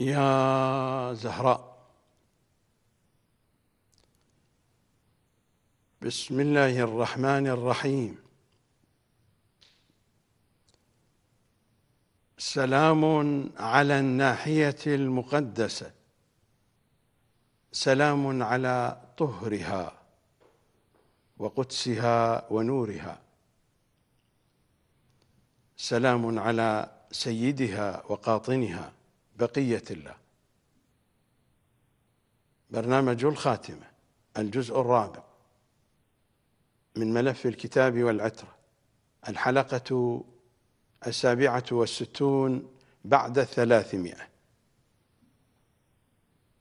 يا زهراء بسم الله الرحمن الرحيم سلام على الناحيه المقدسه سلام على طهرها وقدسها ونورها سلام على سيدها وقاطنها بقية الله برنامج الخاتمة الجزء الرابع من ملف الكتاب والعترة الحلقة السابعة والستون بعد الثلاثمائة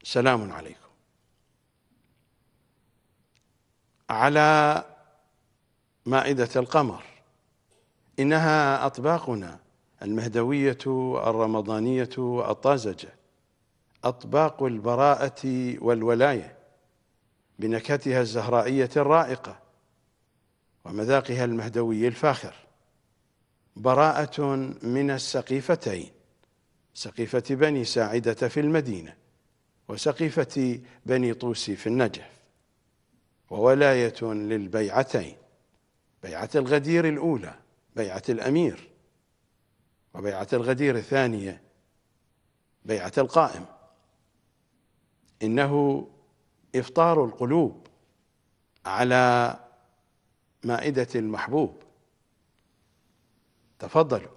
سلام عليكم على مائدة القمر إنها أطباقنا المهدوية الرمضانية الطازجة أطباق البراءة والولاية بنكهتها الزهرائية الرائقة ومذاقها المهدوي الفاخر براءة من السقيفتين سقيفة بني ساعدة في المدينة وسقيفة بني طوسي في النجف وولاية للبيعتين بيعة الغدير الأولى بيعة الأمير وبيعة الغدير الثانية بيعة القائم إنه إفطار القلوب على مائدة المحبوب تفضلوا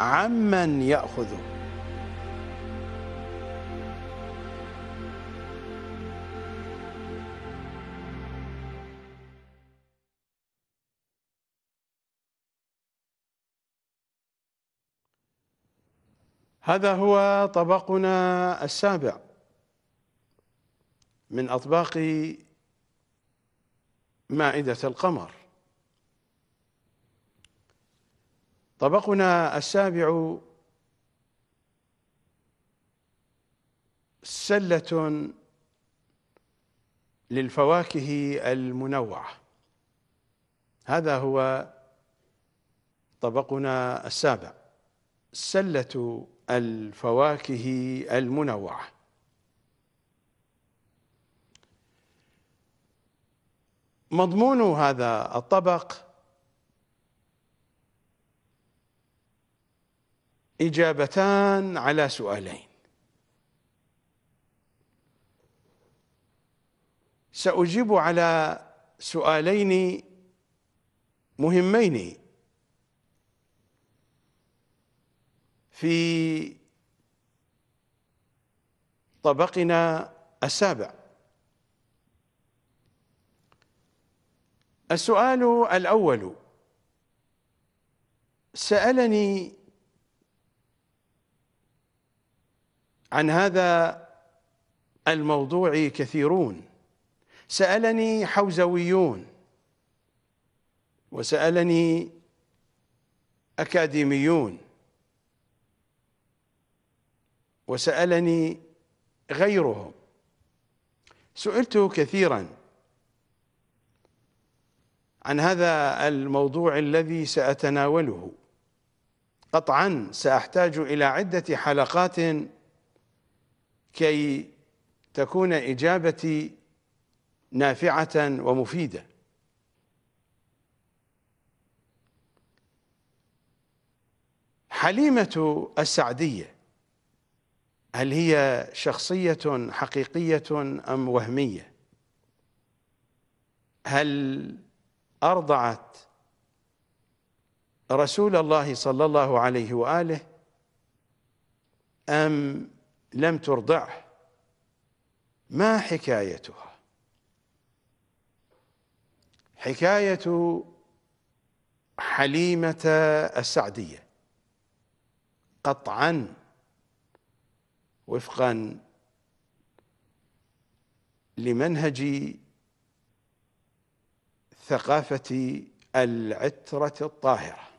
عمن يأخذه هذا هو طبقنا السابع من أطباق مائدة القمر طبقنا السابع سلة للفواكه المنوعة هذا هو طبقنا السابع سلة الفواكه المنوعة مضمون هذا الطبق إجابتان على سؤالين سأجيب على سؤالين مهمين في طبقنا السابع السؤال الأول سألني عن هذا الموضوع كثيرون سألني حوزويون وسألني أكاديميون وسألني غيرهم سئلت كثيرا عن هذا الموضوع الذي سأتناوله قطعا سأحتاج إلى عدة حلقات كي تكون إجابتي نافعة ومفيدة حليمة السعدية هل هي شخصية حقيقية أم وهمية هل أرضعت رسول الله صلى الله عليه وآله أم لم ترضعه ما حكايتها حكاية حليمة السعدية قطعا وفقا لمنهج ثقافة العترة الطاهرة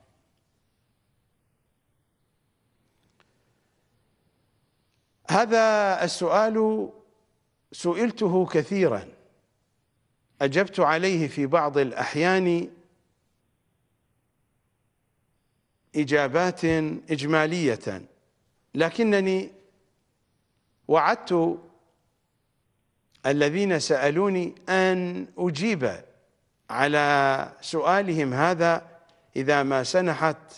هذا السؤال سئلته كثيرا اجبت عليه في بعض الاحيان اجابات اجماليه لكنني وعدت الذين سالوني ان اجيب على سؤالهم هذا اذا ما سنحت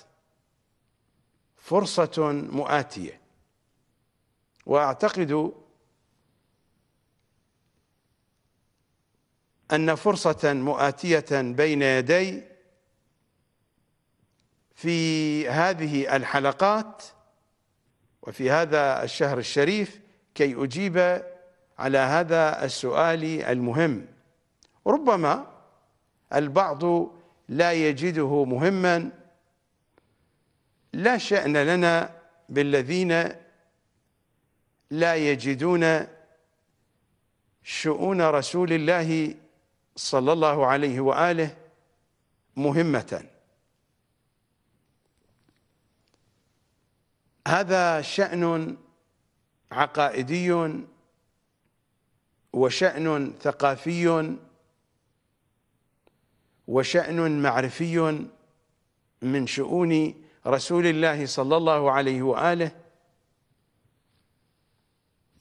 فرصه مؤاتيه واعتقد ان فرصه مؤاتيه بين يدي في هذه الحلقات وفي هذا الشهر الشريف كي اجيب على هذا السؤال المهم ربما البعض لا يجده مهما لا شأن لنا بالذين لا يجدون شؤون رسول الله صلى الله عليه وآله مهمة هذا شأن عقائدي وشأن ثقافي وشأن معرفي من شؤون رسول الله صلى الله عليه وآله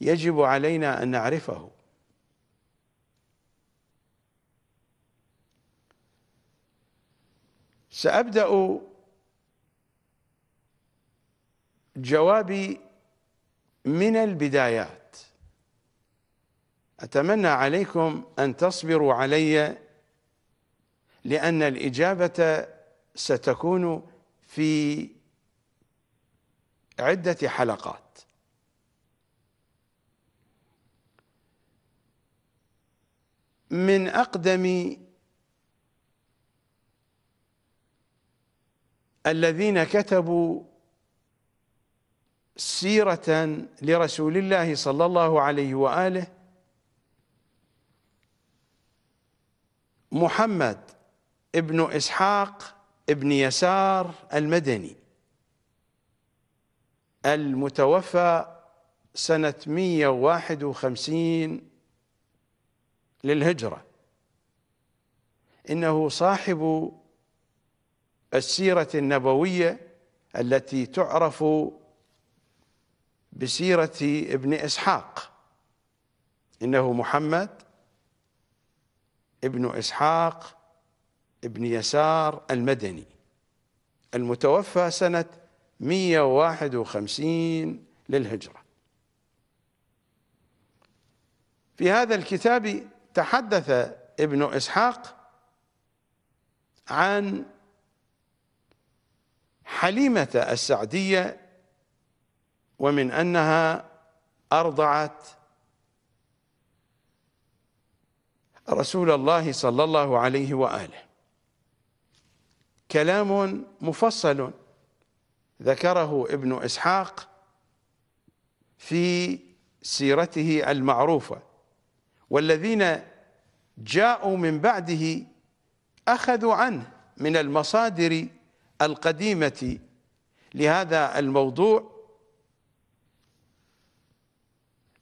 يجب علينا أن نعرفه سأبدأ جوابي من البدايات أتمنى عليكم أن تصبروا علي لأن الإجابة ستكون في عدة حلقات من أقدم الذين كتبوا سيرة لرسول الله صلى الله عليه وآله محمد ابن إسحاق ابن يسار المدني المتوفى سنة 151 للهجرة إنه صاحب السيرة النبوية التي تعرف بسيرة ابن إسحاق إنه محمد ابن إسحاق ابن يسار المدني المتوفى سنة 151 للهجرة في هذا الكتاب تحدث ابن إسحاق عن حليمة السعدية ومن أنها أرضعت رسول الله صلى الله عليه وآله كلام مفصل ذكره ابن إسحاق في سيرته المعروفه والذين جاءوا من بعده أخذوا عنه من المصادر القديمة لهذا الموضوع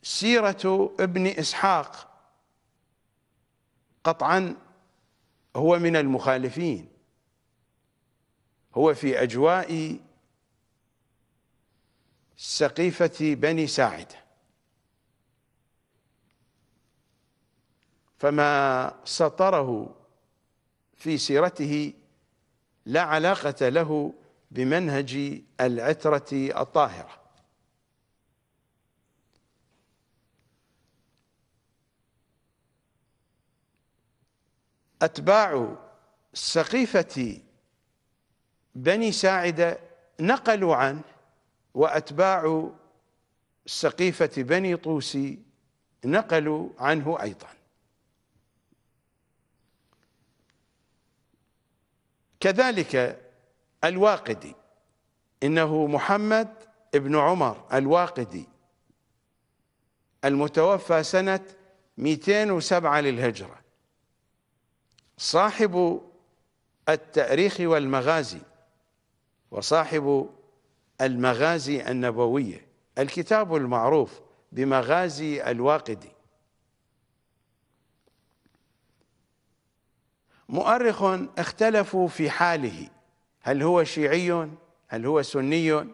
سيرة ابن إسحاق قطعا هو من المخالفين هو في أجواء سقيفة بني ساعده فما سطره في سيرته لا علاقة له بمنهج العترة الطاهرة أتباع سقيفة بني ساعدة نقلوا عنه وأتباع سقيفة بني طوسي نقلوا عنه أيضاً كذلك الواقدي إنه محمد ابن عمر الواقدي المتوفى سنة 207 للهجرة صاحب التاريخ والمغازي وصاحب المغازي النبوية الكتاب المعروف بمغازي الواقدي مؤرخ اختلفوا في حاله هل هو شيعي هل هو سني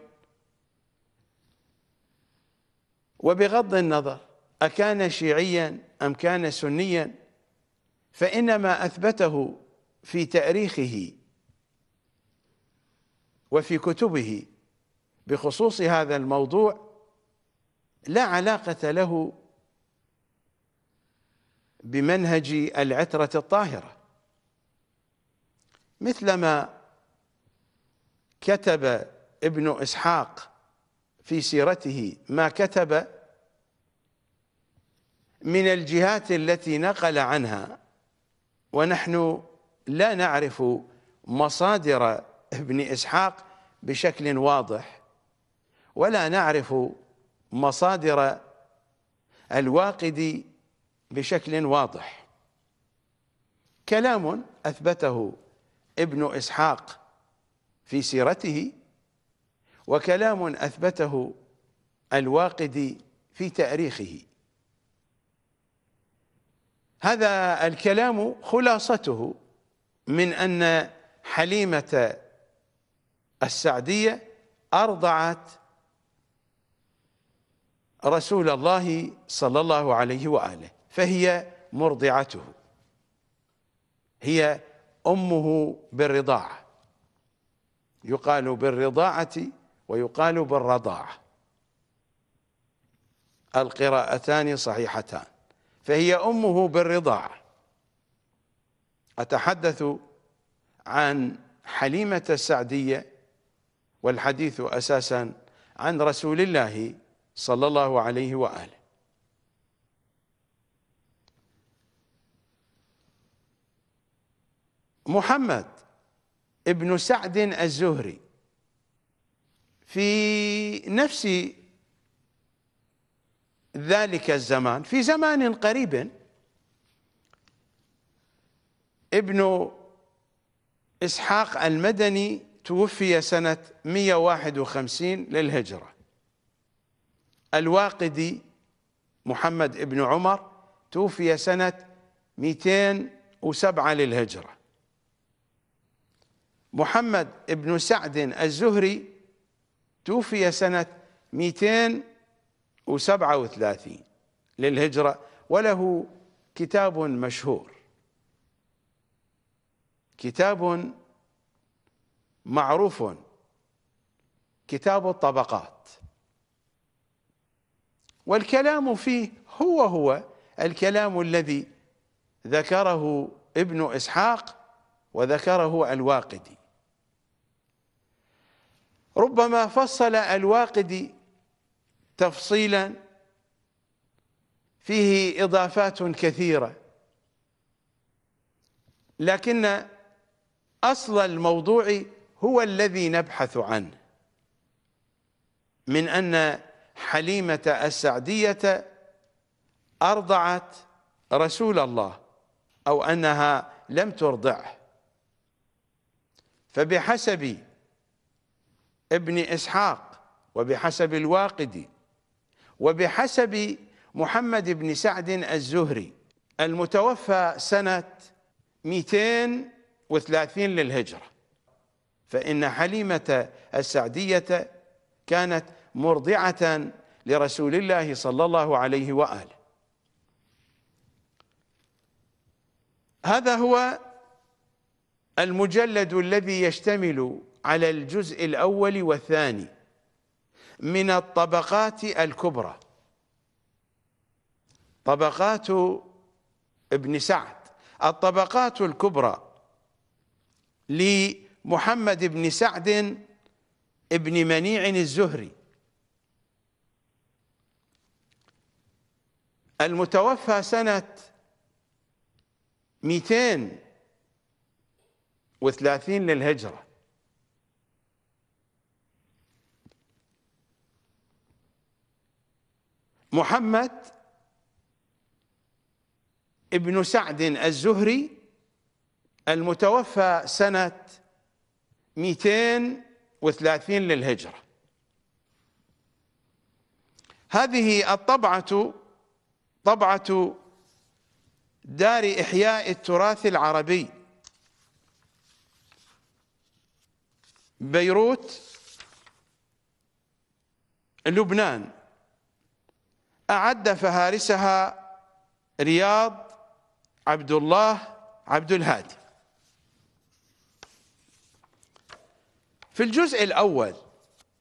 وبغض النظر أكان شيعيا أم كان سنيا فإنما أثبته في تأريخه وفي كتبه بخصوص هذا الموضوع لا علاقة له بمنهج العترة الطاهرة مثلما كتب ابن إسحاق في سيرته ما كتب من الجهات التي نقل عنها ونحن لا نعرف مصادر ابن إسحاق بشكل واضح ولا نعرف مصادر الواقدي بشكل واضح كلام أثبته ابن إسحاق في سيرته وكلام أثبته الواقدي في تأريخه هذا الكلام خلاصته من أن حليمة السعدية أرضعت رسول الله صلى الله عليه وآله فهي مرضعته هي امه بالرضاعه يقال بالرضاعه ويقال بالرضاعه القراءتان صحيحتان فهي امه بالرضاعه اتحدث عن حليمه السعديه والحديث اساسا عن رسول الله صلى الله عليه واله محمد ابن سعد الزهري في نفس ذلك الزمان في زمان قريب ابن إسحاق المدني توفي سنة 151 للهجرة الواقدي محمد ابن عمر توفي سنة 207 للهجرة محمد بن سعد الزهري توفي سنة 237 للهجرة وله كتاب مشهور كتاب معروف كتاب الطبقات والكلام فيه هو هو الكلام الذي ذكره ابن إسحاق وذكره الواقدي ربما فصل الواقدي تفصيلا فيه إضافات كثيرة لكن أصل الموضوع هو الذي نبحث عنه من أن حليمة السعدية أرضعت رسول الله أو أنها لم ترضعه فبحسب ابن إسحاق وبحسب الواقدي وبحسب محمد بن سعد الزهري المتوفى سنة 230 للهجرة فإن حليمة السعدية كانت مرضعة لرسول الله صلى الله عليه وآله هذا هو المجلد الذي يشتمل على الجزء الأول والثاني من الطبقات الكبرى طبقات ابن سعد الطبقات الكبرى لمحمد بن سعد ابن منيع الزهري المتوفى سنة 230 للهجرة محمد ابن سعد الزهري المتوفى سنة 230 للهجرة هذه الطبعة طبعة دار إحياء التراث العربي بيروت لبنان أعد فهارسها رياض عبد الله عبد الهادي في الجزء الأول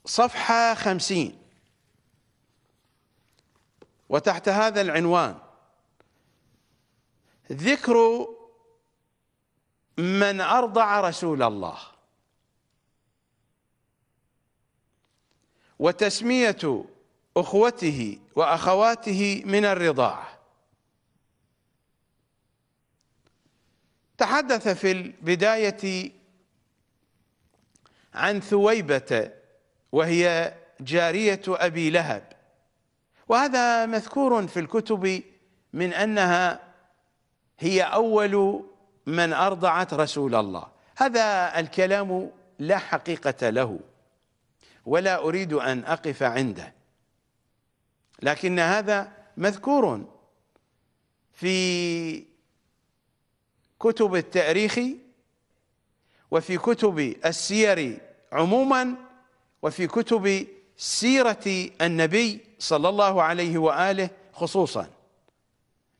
صفحة خمسين وتحت هذا العنوان ذكر من أرضع رسول الله وتسمية أخوته وأخواته من الرضاعة تحدث في البداية عن ثويبة وهي جارية أبي لهب وهذا مذكور في الكتب من أنها هي أول من أرضعت رسول الله هذا الكلام لا حقيقة له ولا أريد أن أقف عنده لكن هذا مذكور في كتب التاريخ وفي كتب السير عموما وفي كتب سيرة النبي صلى الله عليه وآله خصوصا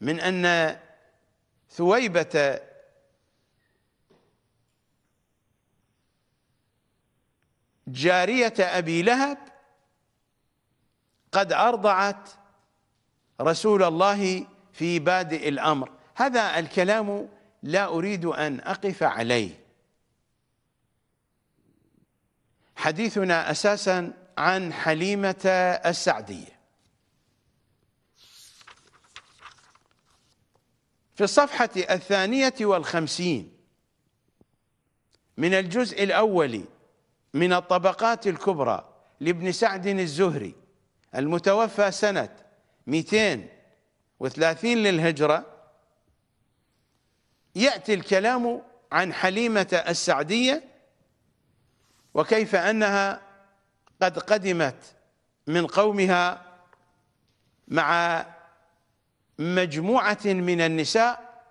من أن ثويبة جارية أبي لهب قد أرضعت رسول الله في بادئ الأمر هذا الكلام لا أريد أن أقف عليه حديثنا أساسا عن حليمة السعدية في الصفحة الثانية والخمسين من الجزء الأول من الطبقات الكبرى لابن سعد الزهري المتوفى سنة 230 للهجرة يأتي الكلام عن حليمة السعدية وكيف أنها قد قدمت من قومها مع مجموعة من النساء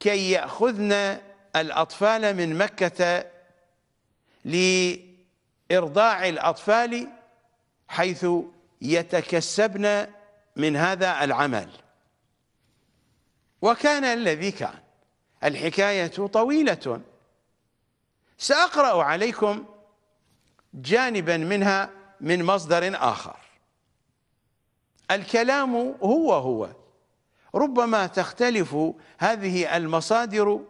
كي يأخذن الأطفال من مكة لإرضاع الأطفال حيث يتكسبن من هذا العمل وكان الذي كان الحكاية طويلة سأقرأ عليكم جانبا منها من مصدر آخر الكلام هو هو ربما تختلف هذه المصادر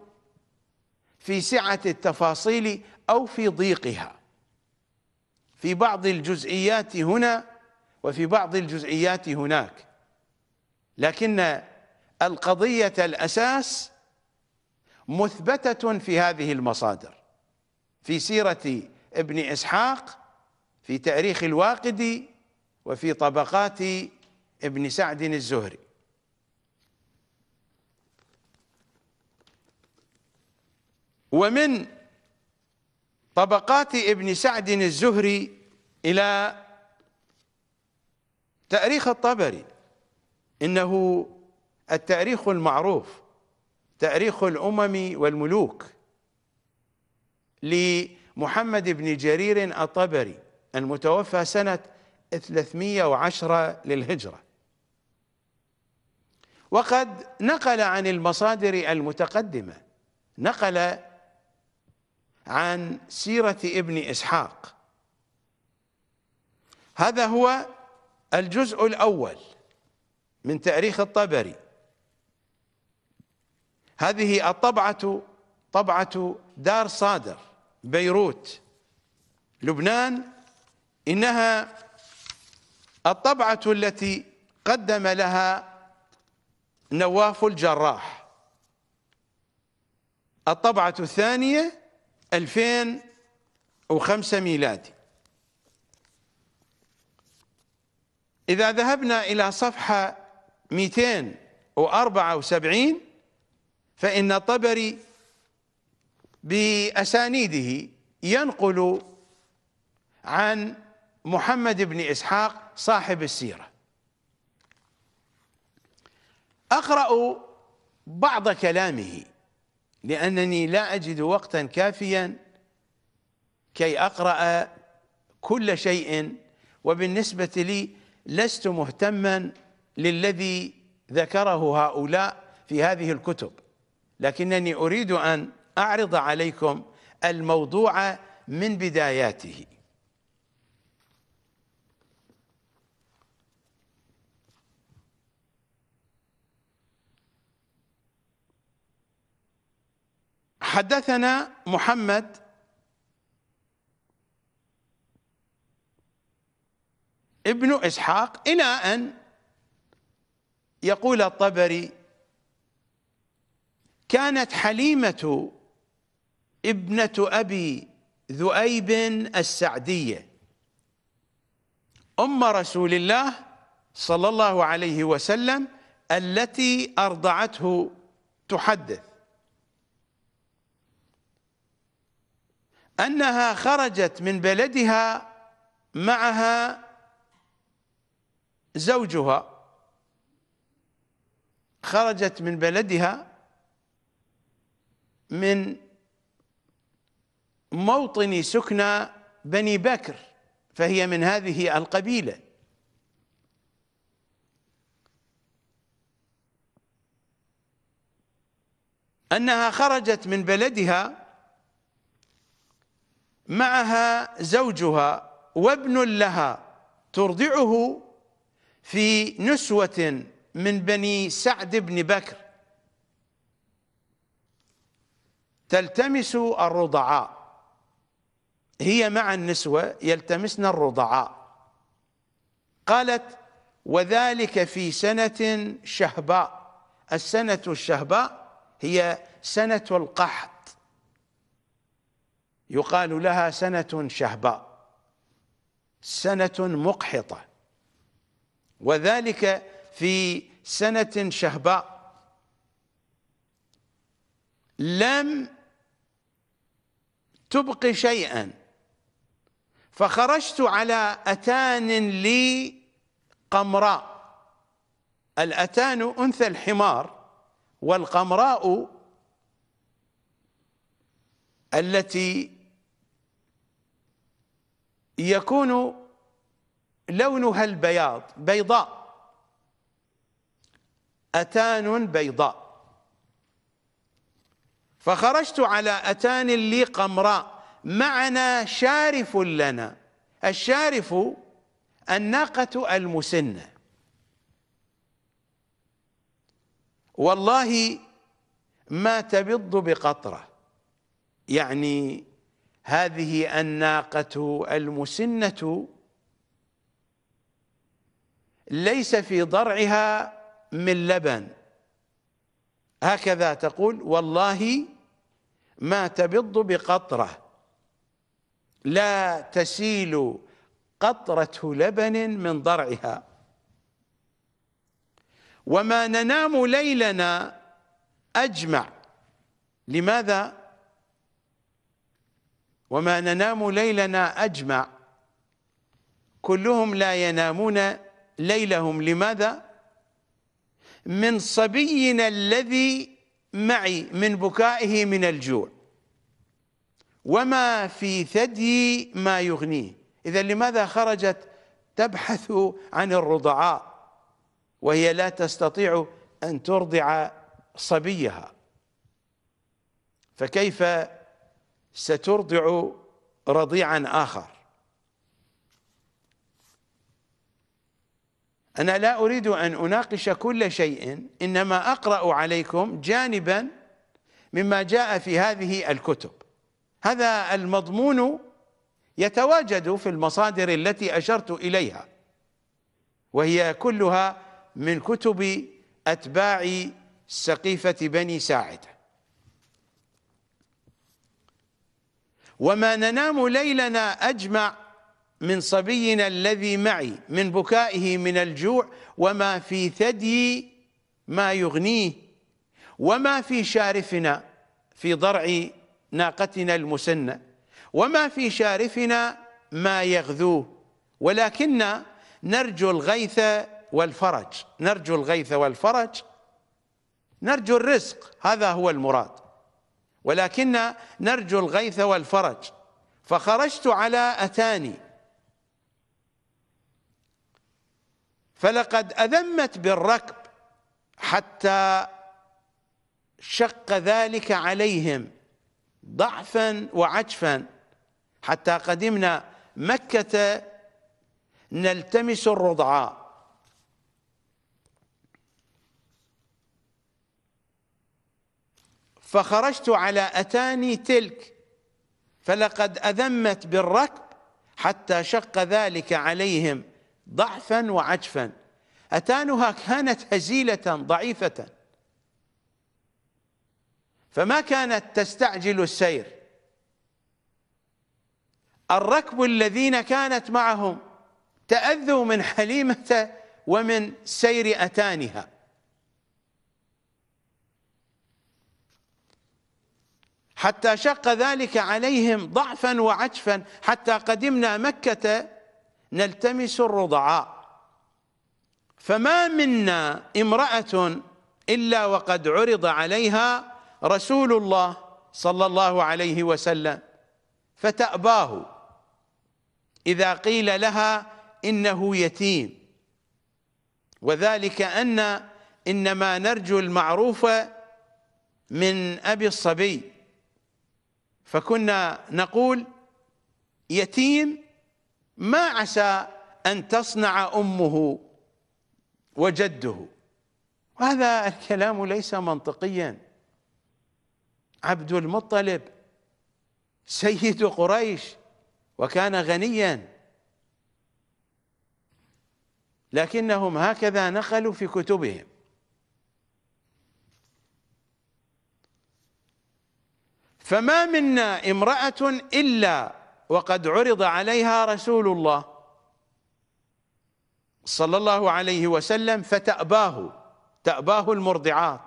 في سعة التفاصيل أو في ضيقها في بعض الجزئيات هنا وفي بعض الجزئيات هناك لكن القضية الأساس مثبتة في هذه المصادر في سيرة ابن إسحاق في تاريخ الواقدي وفي طبقات ابن سعد الزهري ومن طبقات ابن سعد الزهري إلى تاريخ الطبري إنه التاريخ المعروف تاريخ الأمم والملوك لمحمد بن جرير الطبري المتوفى سنة 310 للهجرة وقد نقل عن المصادر المتقدمة نقل عن سيرة ابن إسحاق هذا هو الجزء الأول من تاريخ الطبري هذه الطبعة طبعة دار صادر بيروت لبنان إنها الطبعة التي قدم لها نواف الجراح الطبعة الثانية 2005 ميلادي إذا ذهبنا إلى صفحة 274 فإن طبري بأسانيده ينقل عن محمد بن إسحاق صاحب السيرة أقرأ بعض كلامه لأنني لا أجد وقتا كافيا كي أقرأ كل شيء وبالنسبة لي لست مهتما للذي ذكره هؤلاء في هذه الكتب لكنني أريد أن أعرض عليكم الموضوع من بداياته حدثنا محمد ابن اسحاق الى ان يقول الطبري كانت حليمه ابنه ابي ذؤيب السعديه ام رسول الله صلى الله عليه وسلم التي ارضعته تحدث أنها خرجت من بلدها معها زوجها خرجت من بلدها من موطن سكنى بني بكر فهي من هذه القبيلة أنها خرجت من بلدها معها زوجها وابن لها ترضعه في نسوة من بني سعد بن بكر تلتمس الرضعاء هي مع النسوة يلتمسن الرضعاء قالت وذلك في سنة شهباء السنة الشهباء هي سنة القحط يقال لها سنة شهباء سنة مقحطة وذلك في سنة شهباء لم تبق شيئا فخرجت على أتان لي قمراء الأتان أنثى الحمار والقمراء التي يكون لونها البياض بيضاء أتان بيضاء فخرجت على أتان لي قمراء معنا شارف لنا الشارف الناقة المسنة والله ما تبض بقطرة يعني هذه الناقة المسنة ليس في ضرعها من لبن هكذا تقول والله ما تبض بقطرة لا تسيل قطرة لبن من ضرعها وما ننام ليلنا أجمع لماذا؟ وما ننام ليلنا أجمع كلهم لا ينامون ليلهم لماذا؟ من صبينا الذي معي من بكائه من الجوع وما في ثدي ما يغنيه إذا لماذا خرجت تبحث عن الرضعاء وهي لا تستطيع أن ترضع صبيها فكيف سترضع رضيعا آخر أنا لا أريد أن أناقش كل شيء إنما أقرأ عليكم جانبا مما جاء في هذه الكتب هذا المضمون يتواجد في المصادر التي أشرت إليها وهي كلها من كتب أتباع سقيفة بني ساعده وما ننام ليلنا أجمع من صبينا الذي معي من بكائه من الجوع وما في ثدي ما يغنيه وما في شارفنا في ضرع ناقتنا المسنة وما في شارفنا ما يغذوه ولكن نرجو الغيث والفرج نرجو الغيث والفرج نرجو الرزق هذا هو المراد ولكن نرجو الغيث والفرج فخرجت على أتاني فلقد أذمت بالركب حتى شق ذلك عليهم ضعفا وعجفا حتى قدمنا مكة نلتمس الرضعاء فخرجت على أتاني تلك فلقد أذمت بالركب حتى شق ذلك عليهم ضعفا وعجفا أتانها كانت هزيلة ضعيفة فما كانت تستعجل السير الركب الذين كانت معهم تأذوا من حليمة ومن سير أتانها حتى شق ذلك عليهم ضعفا وعجفا حتى قدمنا مكة نلتمس الرضعاء فما منا امرأة إلا وقد عرض عليها رسول الله صلى الله عليه وسلم فتأباه إذا قيل لها إنه يتيم وذلك أن إنما نرجو المعروف من أبي الصبي فكنا نقول يتيم ما عسى أن تصنع أمه وجده هذا الكلام ليس منطقيا عبد المطلب سيد قريش وكان غنيا لكنهم هكذا نقلوا في كتبهم فما منا امرأة إلا وقد عرض عليها رسول الله صلى الله عليه وسلم فتأباه تأباه المرضعات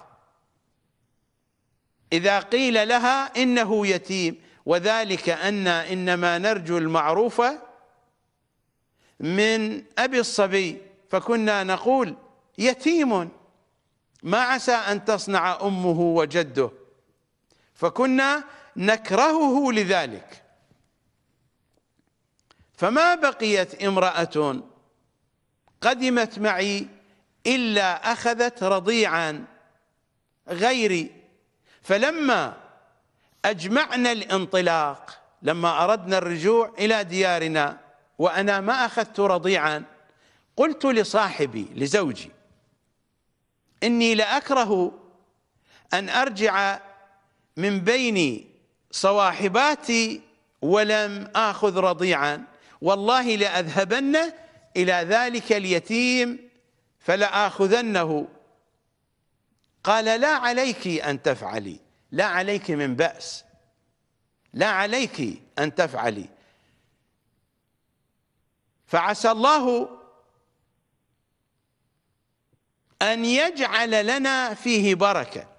إذا قيل لها إنه يتيم وذلك أن إنما نرجو المعروف من أبي الصبي فكنا نقول يتيم ما عسى أن تصنع أمه وجده فكنا نكرهه لذلك فما بقيت امرأة قدمت معي إلا أخذت رضيعا غيري فلما أجمعنا الانطلاق لما أردنا الرجوع إلى ديارنا وأنا ما أخذت رضيعا قلت لصاحبي لزوجي إني لأكره أن أرجع من بين صواحباتي ولم آخذ رضيعا والله لاذهبن إلى ذلك اليتيم فلآخذنه قال لا عليك أن تفعلي لا عليك من بأس لا عليك أن تفعلي فعسى الله أن يجعل لنا فيه بركة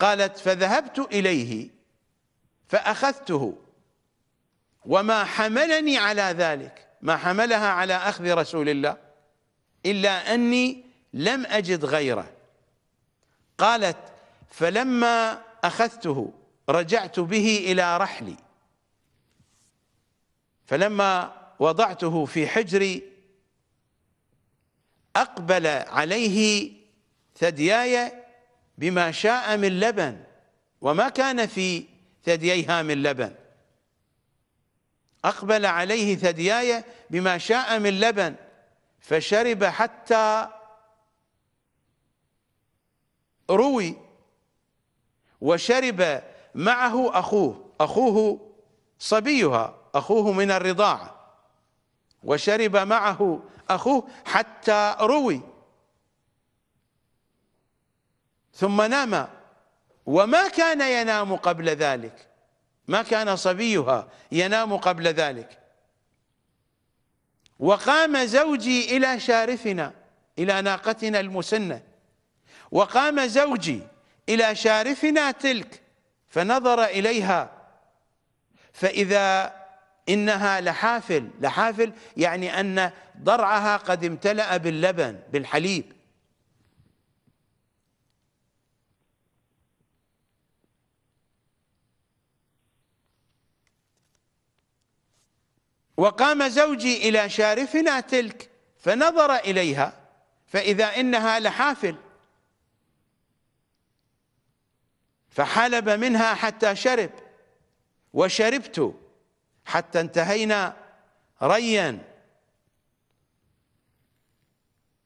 قالت فذهبت إليه فأخذته وما حملني على ذلك ما حملها على أخذ رسول الله إلا أني لم أجد غيره قالت فلما أخذته رجعت به إلى رحلي فلما وضعته في حجري أقبل عليه ثدياي بما شاء من لبن وما كان في ثدييها من لبن أقبل عليه ثدياي بما شاء من لبن فشرب حتى روي وشرب معه أخوه أخوه صبيها أخوه من الرضاعة وشرب معه أخوه حتى روي ثم نام وما كان ينام قبل ذلك ما كان صبيها ينام قبل ذلك وقام زوجي إلى شارفنا إلى ناقتنا المسنة وقام زوجي إلى شارفنا تلك فنظر إليها فإذا إنها لحافل لحافل يعني أن ضرعها قد امتلأ باللبن بالحليب وقام زوجي إلى شارفنا تلك فنظر إليها فإذا إنها لحافل فحلب منها حتى شرب وشربت حتى انتهينا ريا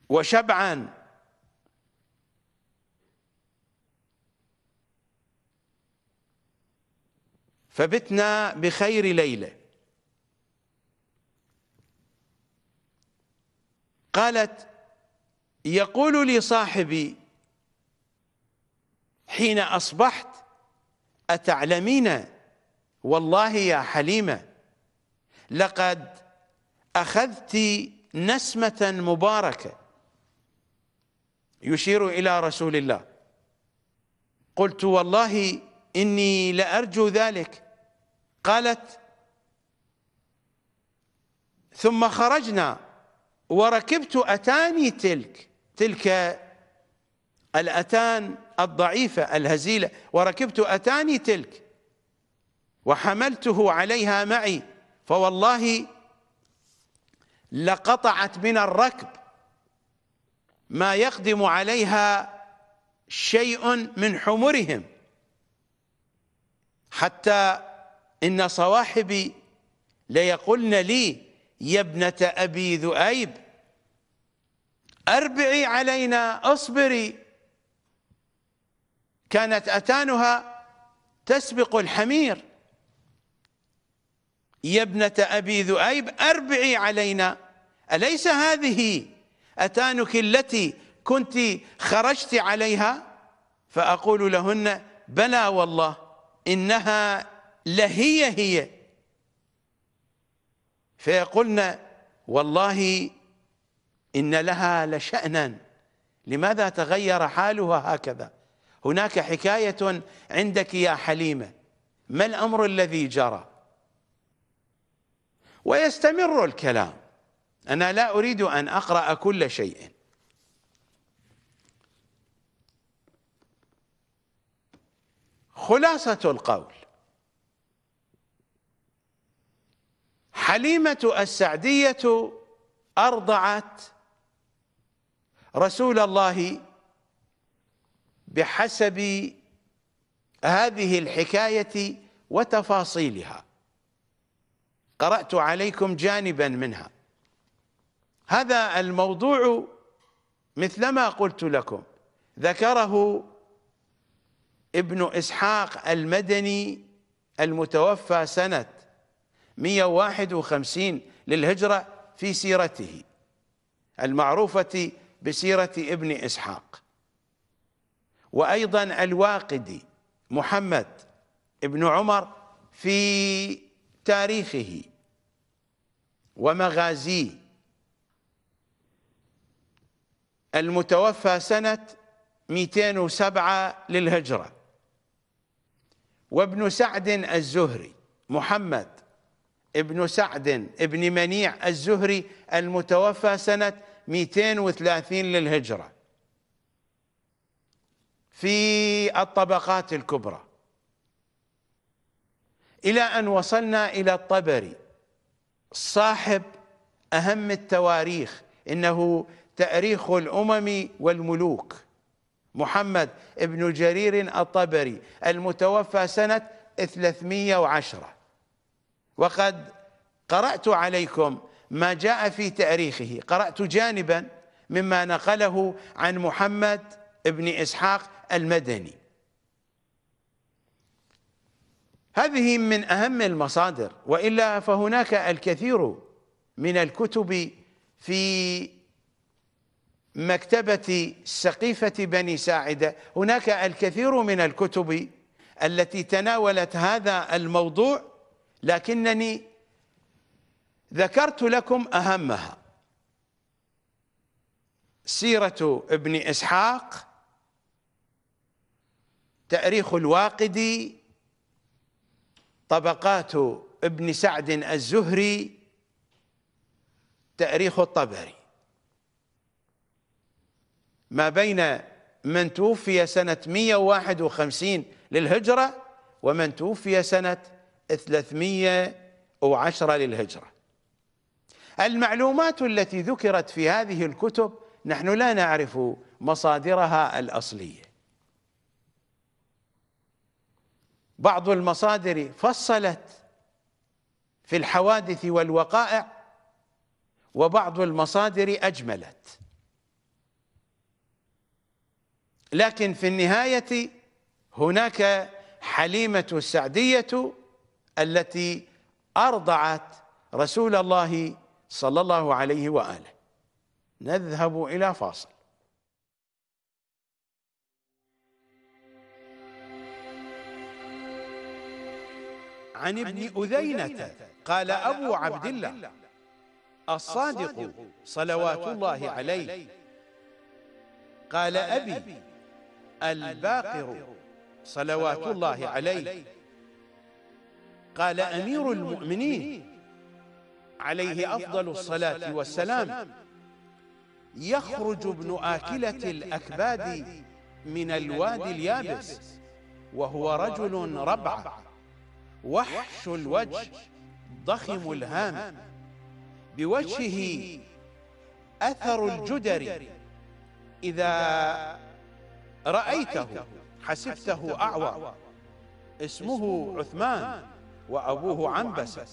وشبعا فبتنا بخير ليله قالت يقول لي صاحبي حين أصبحت أتعلمين والله يا حليمة لقد أخذت نسمة مباركة يشير إلى رسول الله قلت والله إني لأرجو ذلك قالت ثم خرجنا وركبت أتاني تلك تلك الأتان الضعيفة الهزيلة وركبت أتاني تلك وحملته عليها معي فوالله لقطعت من الركب ما يقدم عليها شيء من حمرهم حتى إن صواحبي ليقلن لي يا ابنة أبي ذؤيب أربعي علينا اصبري كانت أتانها تسبق الحمير يا ابنة أبي ذؤيب أربعي علينا أليس هذه أتانك التي كنت خرجت عليها فأقول لهن بلى والله إنها لهي هي فيقولن والله إن لها لشأنا لماذا تغير حالها هكذا هناك حكاية عندك يا حليمة ما الأمر الذي جرى ويستمر الكلام أنا لا أريد أن أقرأ كل شيء خلاصة القول حليمة السعدية أرضعت رسول الله بحسب هذه الحكاية وتفاصيلها قرأت عليكم جانبا منها هذا الموضوع مثلما قلت لكم ذكره ابن إسحاق المدني المتوفى سنة 151 للهجرة في سيرته المعروفة بسيرة ابن إسحاق وأيضا الواقدي محمد ابن عمر في تاريخه ومغازيه المتوفى سنة 207 للهجرة وابن سعد الزهري محمد ابن سعد ابن منيع الزهري المتوفى سنة 230 للهجرة في الطبقات الكبرى إلى أن وصلنا إلى الطبري صاحب أهم التواريخ إنه تأريخ الأمم والملوك محمد ابن جرير الطبري المتوفى سنة 310 وقد قرأت عليكم ما جاء في تاريخه قرأت جانبا مما نقله عن محمد بن إسحاق المدني هذه من أهم المصادر وإلا فهناك الكثير من الكتب في مكتبة سقيفة بني ساعدة هناك الكثير من الكتب التي تناولت هذا الموضوع لكنني ذكرت لكم أهمها سيرة ابن إسحاق تأريخ الواقدي طبقات ابن سعد الزهري تأريخ الطبري ما بين من توفي سنة 151 للهجرة ومن توفي سنة 310 للهجرة المعلومات التي ذكرت في هذه الكتب نحن لا نعرف مصادرها الأصلية بعض المصادر فصلت في الحوادث والوقائع وبعض المصادر أجملت لكن في النهاية هناك حليمة السعدية التي أرضعت رسول الله صلى الله عليه وآله نذهب إلى فاصل عن ابن أذينة قال أبو عبد الله الصادق صلوات الله عليه قال أبي الباقر صلوات الله عليه قال أمير المؤمنين عليه أفضل الصلاة والسلام يخرج ابن آكلة الأكباد من الوادي اليابس وهو رجل ربع وحش الوجه ضخم الهام بوجهه أثر الجدر إذا رأيته حسبته أعوى اسمه عثمان وأبوه عنبسة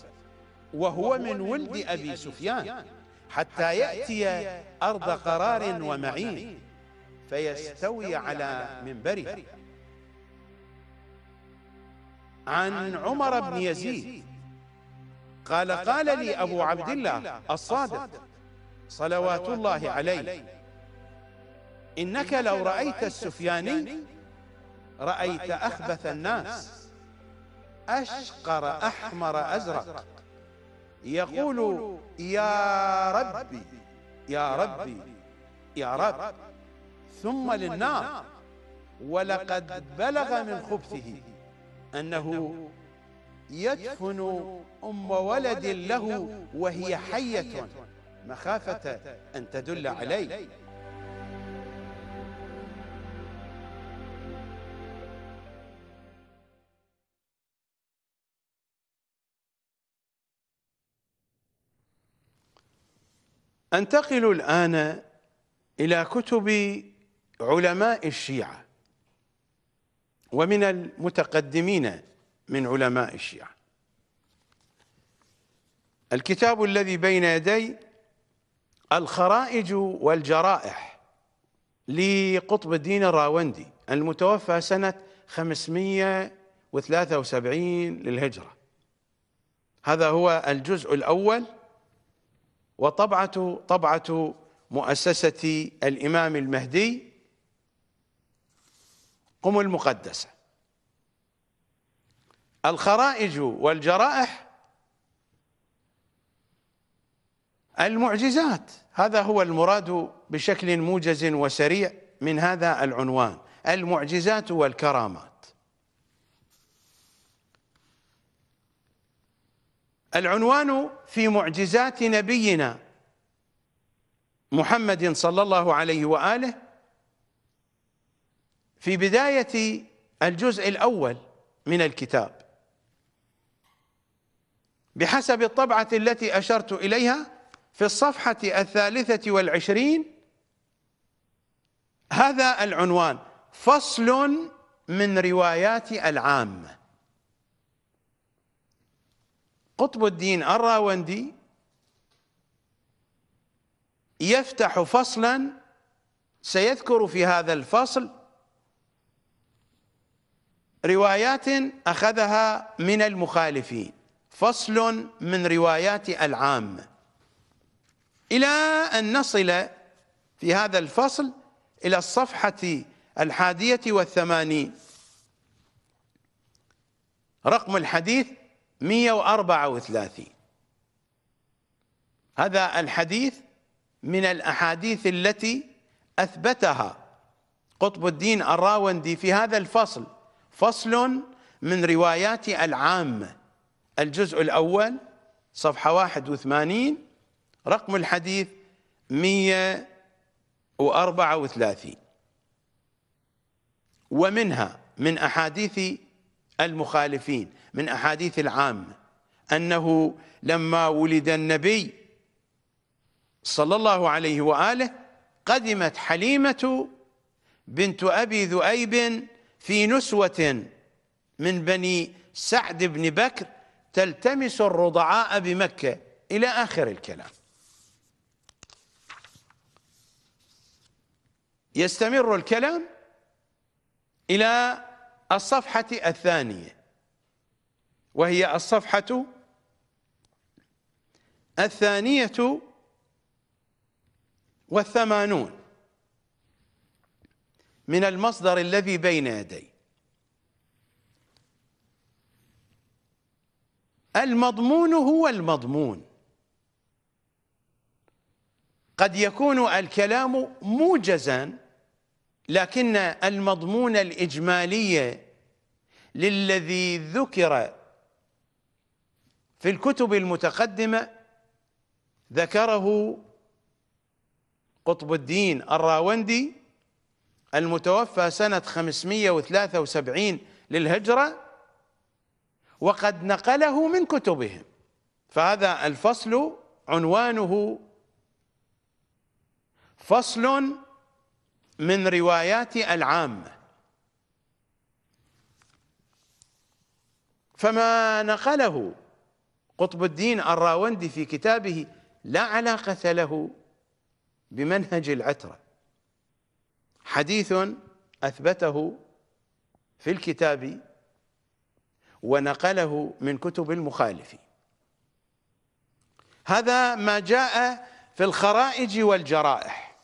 وهو من ولد أبي سفيان حتى يأتي أرض قرار ومعين فيستوي على منبره عن عمر بن يزيد قال قال لي أبو عبد الله الصادق صلوات الله عليه إنك لو رأيت السفياني رأيت أخبث الناس أشقر أحمر أزرق يقول يا ربي يا ربي يا رب ثم للنار ولقد بلغ من خبثه أنه يدفن أم ولد له وهي حية مخافة أن تدل عليه انتقل الآن إلى كتب علماء الشيعة ومن المتقدمين من علماء الشيعة الكتاب الذي بين يدي الخرائج والجرائح لقطب الدين الراوندي المتوفى سنة 573 للهجرة هذا هو الجزء الأول وطبعة طبعة مؤسسة الإمام المهدي قم المقدسة الخرائج والجرائح المعجزات هذا هو المراد بشكل موجز وسريع من هذا العنوان المعجزات والكرامة العنوان في معجزات نبينا محمد صلى الله عليه واله في بدايه الجزء الاول من الكتاب بحسب الطبعه التي اشرت اليها في الصفحه الثالثه والعشرين هذا العنوان فصل من روايات العامه قطب الدين الراوندي يفتح فصلا سيذكر في هذا الفصل روايات أخذها من المخالفين فصل من روايات العامة إلى أن نصل في هذا الفصل إلى الصفحة الحادية والثمانين رقم الحديث 134 هذا الحديث من الأحاديث التي أثبتها قطب الدين الراوندي في هذا الفصل فصل من روايات العامة الجزء الأول صفحة 81 رقم الحديث 134 ومنها من أحاديث المخالفين من أحاديث العامة أنه لما ولد النبي صلى الله عليه وآله قدمت حليمة بنت أبي ذؤيب في نسوة من بني سعد بن بكر تلتمس الرضعاء بمكة إلى آخر الكلام يستمر الكلام إلى الصفحة الثانية وهي الصفحة الثانية والثمانون من المصدر الذي بين يدي المضمون هو المضمون قد يكون الكلام موجزا لكن المضمون الإجمالي للذي ذكر في الكتب المتقدمة ذكره قطب الدين الراوندي المتوفى سنة 573 للهجرة وقد نقله من كتبهم فهذا الفصل عنوانه فصل من روايات العامة فما نقله قطب الدين الراوندي في كتابه لا علاقة له بمنهج العترة حديث أثبته في الكتاب ونقله من كتب المخالف هذا ما جاء في الخرائج والجرائح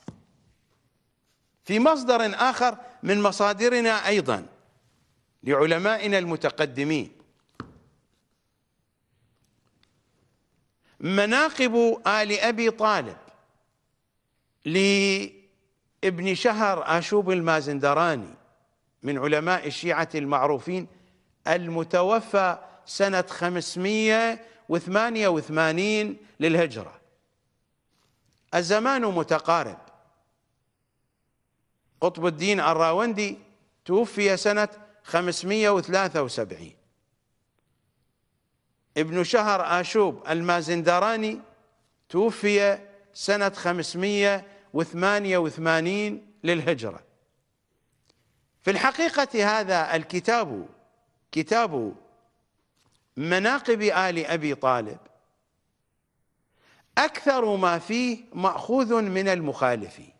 في مصدر آخر من مصادرنا أيضا لعلمائنا المتقدمين مناقب آل أبي طالب لابن شهر آشوب المازندراني من علماء الشيعة المعروفين المتوفى سنة 588 للهجرة الزمان متقارب قطب الدين الراوندي توفي سنة 573 ابن شهر آشوب المازندراني توفي سنة 588 للهجرة في الحقيقة هذا الكتاب كتاب مناقب آل أبي طالب أكثر ما فيه مأخوذ من المخالفين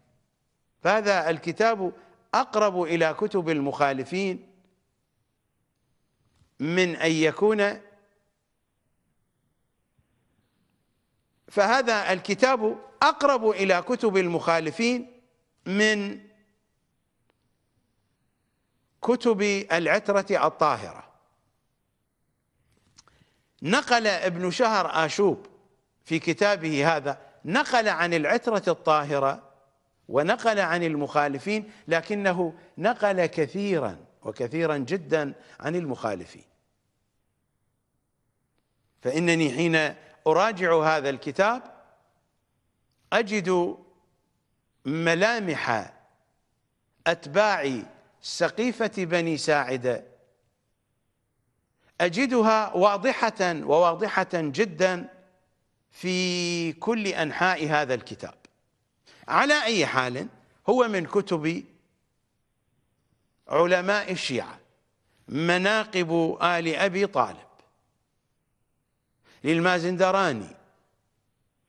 فهذا الكتاب أقرب إلى كتب المخالفين من أن يكون فهذا الكتاب أقرب إلى كتب المخالفين من كتب العترة الطاهرة نقل ابن شهر آشوب في كتابه هذا نقل عن العترة الطاهرة ونقل عن المخالفين لكنه نقل كثيرا وكثيرا جدا عن المخالفين فإنني حين أراجع هذا الكتاب أجد ملامح أتباع سقيفة بني ساعدة أجدها واضحة وواضحة جدا في كل أنحاء هذا الكتاب على أي حال هو من كتب علماء الشيعة مناقب آل أبي طالب للمازندراني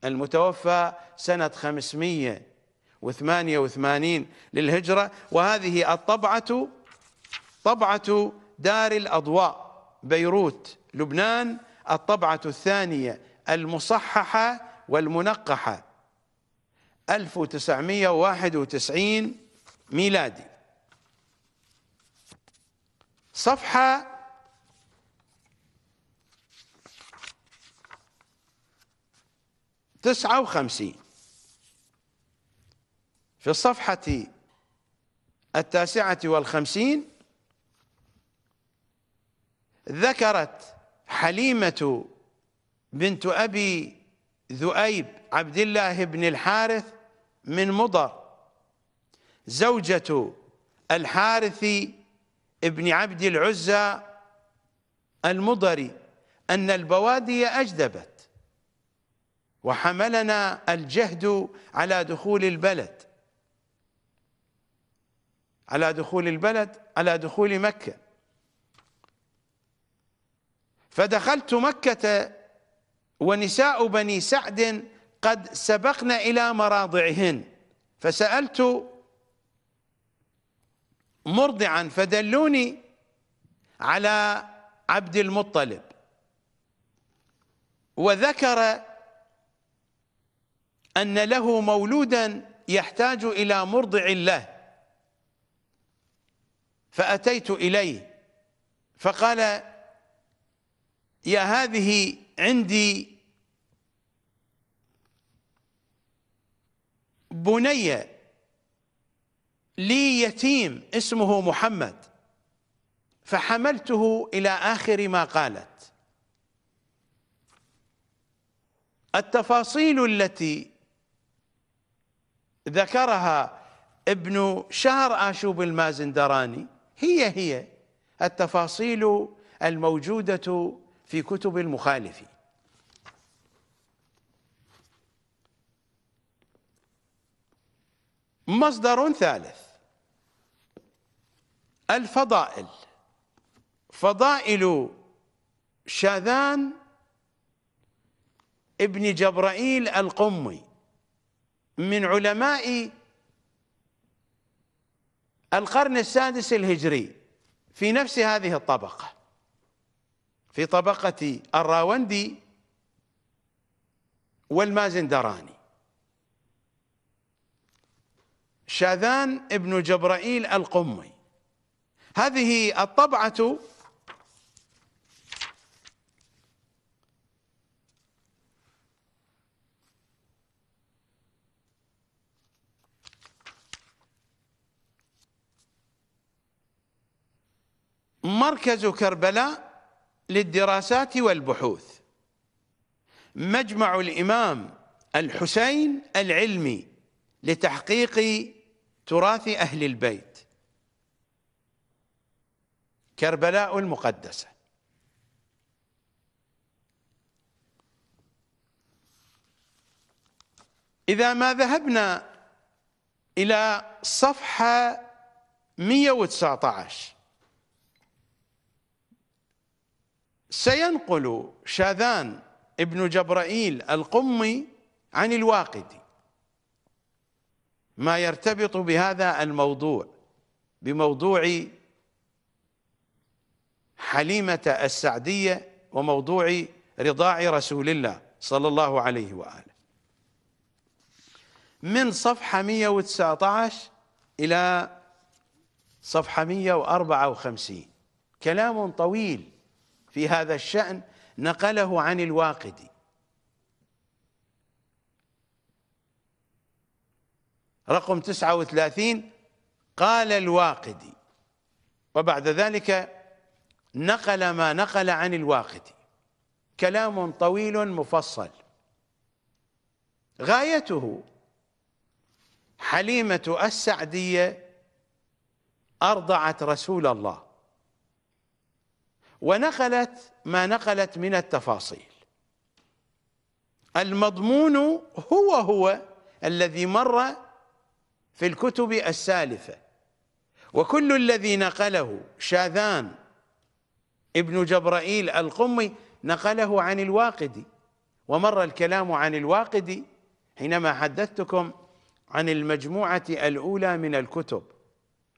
المتوفى سنة 588 للهجرة وهذه الطبعة طبعة دار الأضواء بيروت لبنان الطبعة الثانية المصححة والمنقحة 1991 ميلادي صفحة 59 في الصفحة التاسعة والخمسين ذكرت حليمة بنت أبي ذؤيب عبد الله بن الحارث من مضر زوجة الحارث ابن عبد العزى المضري أن البوادي أجدبت وحملنا الجهد على دخول البلد على دخول البلد على دخول مكة فدخلت مكة ونساء بني سعد قد سبقن إلى مراضعهن فسألت مرضعا فدلوني على عبد المطلب وذكر أن له مولودا يحتاج إلى مرضع له فأتيت إليه فقال يا هذه عندي بني لي يتيم اسمه محمد فحملته إلى آخر ما قالت التفاصيل التي ذكرها ابن شهر آشوب المازندراني هي هي التفاصيل الموجودة في كتب المخالفين مصدر ثالث الفضائل فضائل شاذان ابن جبرائيل القمي من علماء القرن السادس الهجري في نفس هذه الطبقة في طبقة الراوندي والمازندراني شاذان ابن جبرائيل القمي هذه الطبعة مركز كربلاء للدراسات والبحوث مجمع الإمام الحسين العلمي لتحقيق تراث أهل البيت كربلاء المقدسة إذا ما ذهبنا إلى صفحة 119 سينقل شاذان ابن جبرائيل القمي عن الواقدي ما يرتبط بهذا الموضوع بموضوع حليمة السعدية وموضوع رضاع رسول الله صلى الله عليه وآله من صفحة 119 إلى صفحة 154 كلام طويل في هذا الشأن نقله عن الواقدي رقم 39 قال الواقدي وبعد ذلك نقل ما نقل عن الواقدي كلام طويل مفصل غايته حليمة السعدية أرضعت رسول الله ونقلت ما نقلت من التفاصيل المضمون هو هو الذي مر في الكتب السالفة وكل الذي نقله شاذان ابن جبرائيل القمي نقله عن الواقدي ومر الكلام عن الواقدي حينما حدثتكم عن المجموعة الأولى من الكتب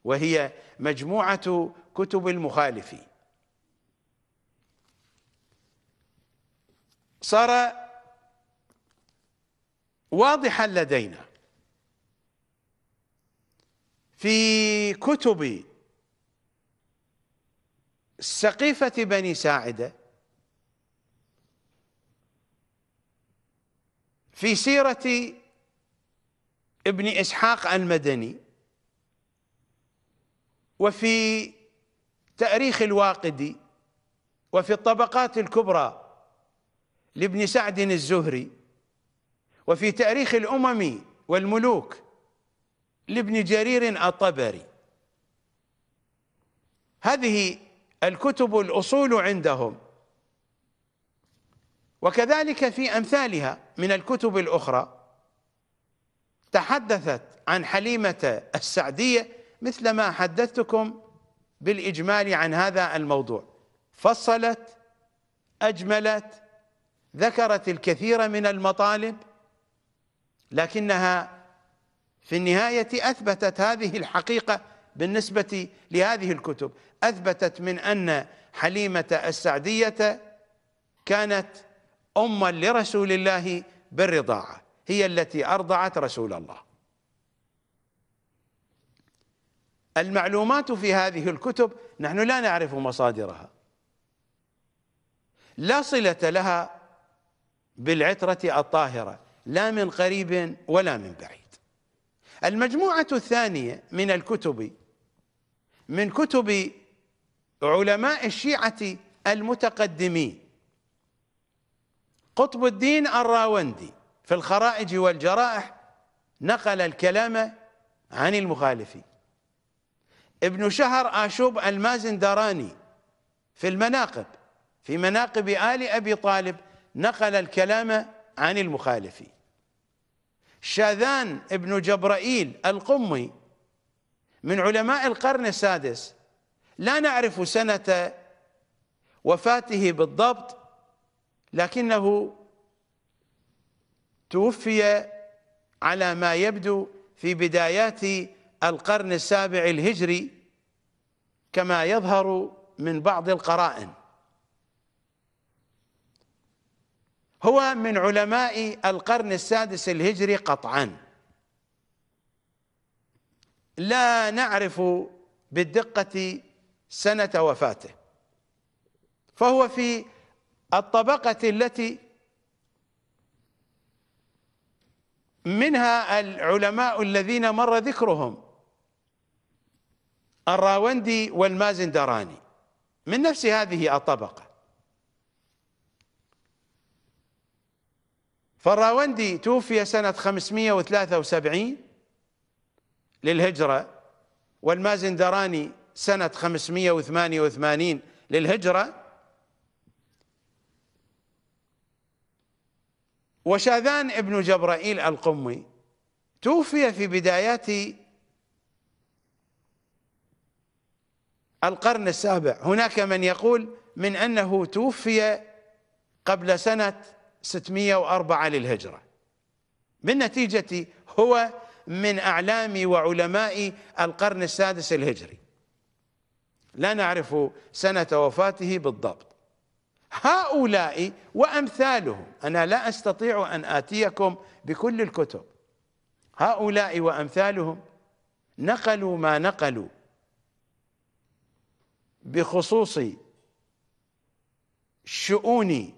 وهي مجموعة كتب المخالفين صار واضحا لدينا في كتب سقيفة بني ساعدة في سيرة ابن إسحاق المدني وفي تأريخ الواقدي وفي الطبقات الكبرى لابن سعد الزهري وفي تاريخ الأمم والملوك لابن جرير الطبري هذه الكتب الأصول عندهم وكذلك في أمثالها من الكتب الأخرى تحدثت عن حليمة السعدية مثل ما حدثتكم بالإجمال عن هذا الموضوع فصلت أجملت ذكرت الكثير من المطالب لكنها في النهايه اثبتت هذه الحقيقه بالنسبه لهذه الكتب اثبتت من ان حليمه السعديه كانت اما لرسول الله بالرضاعه هي التي ارضعت رسول الله المعلومات في هذه الكتب نحن لا نعرف مصادرها لا صله لها بالعترة الطاهرة لا من قريب ولا من بعيد المجموعة الثانية من الكتب من كتب علماء الشيعة المتقدمين قطب الدين الراوندي في الخرائج والجرائح نقل الكلام عن المخالفين ابن شهر آشوب المازندراني في المناقب في مناقب آل أبي طالب نقل الكلام عن المخالف شاذان ابن جبرائيل القمي من علماء القرن السادس لا نعرف سنة وفاته بالضبط لكنه توفي على ما يبدو في بدايات القرن السابع الهجري كما يظهر من بعض القرائن هو من علماء القرن السادس الهجري قطعا لا نعرف بالدقة سنة وفاته فهو في الطبقة التي منها العلماء الذين مر ذكرهم الراوندي والمازندراني من نفس هذه الطبقة فالراوندي توفي سنة 573 للهجرة والمازندراني سنة 588 للهجرة وشاذان ابن جبرائيل القمي توفي في بدايات القرن السابع هناك من يقول من أنه توفي قبل سنة 604 للهجرة بالنتيجة هو من أعلام وعلماء القرن السادس الهجري لا نعرف سنة وفاته بالضبط هؤلاء وأمثالهم أنا لا أستطيع أن آتيكم بكل الكتب هؤلاء وأمثالهم نقلوا ما نقلوا بخصوص شؤون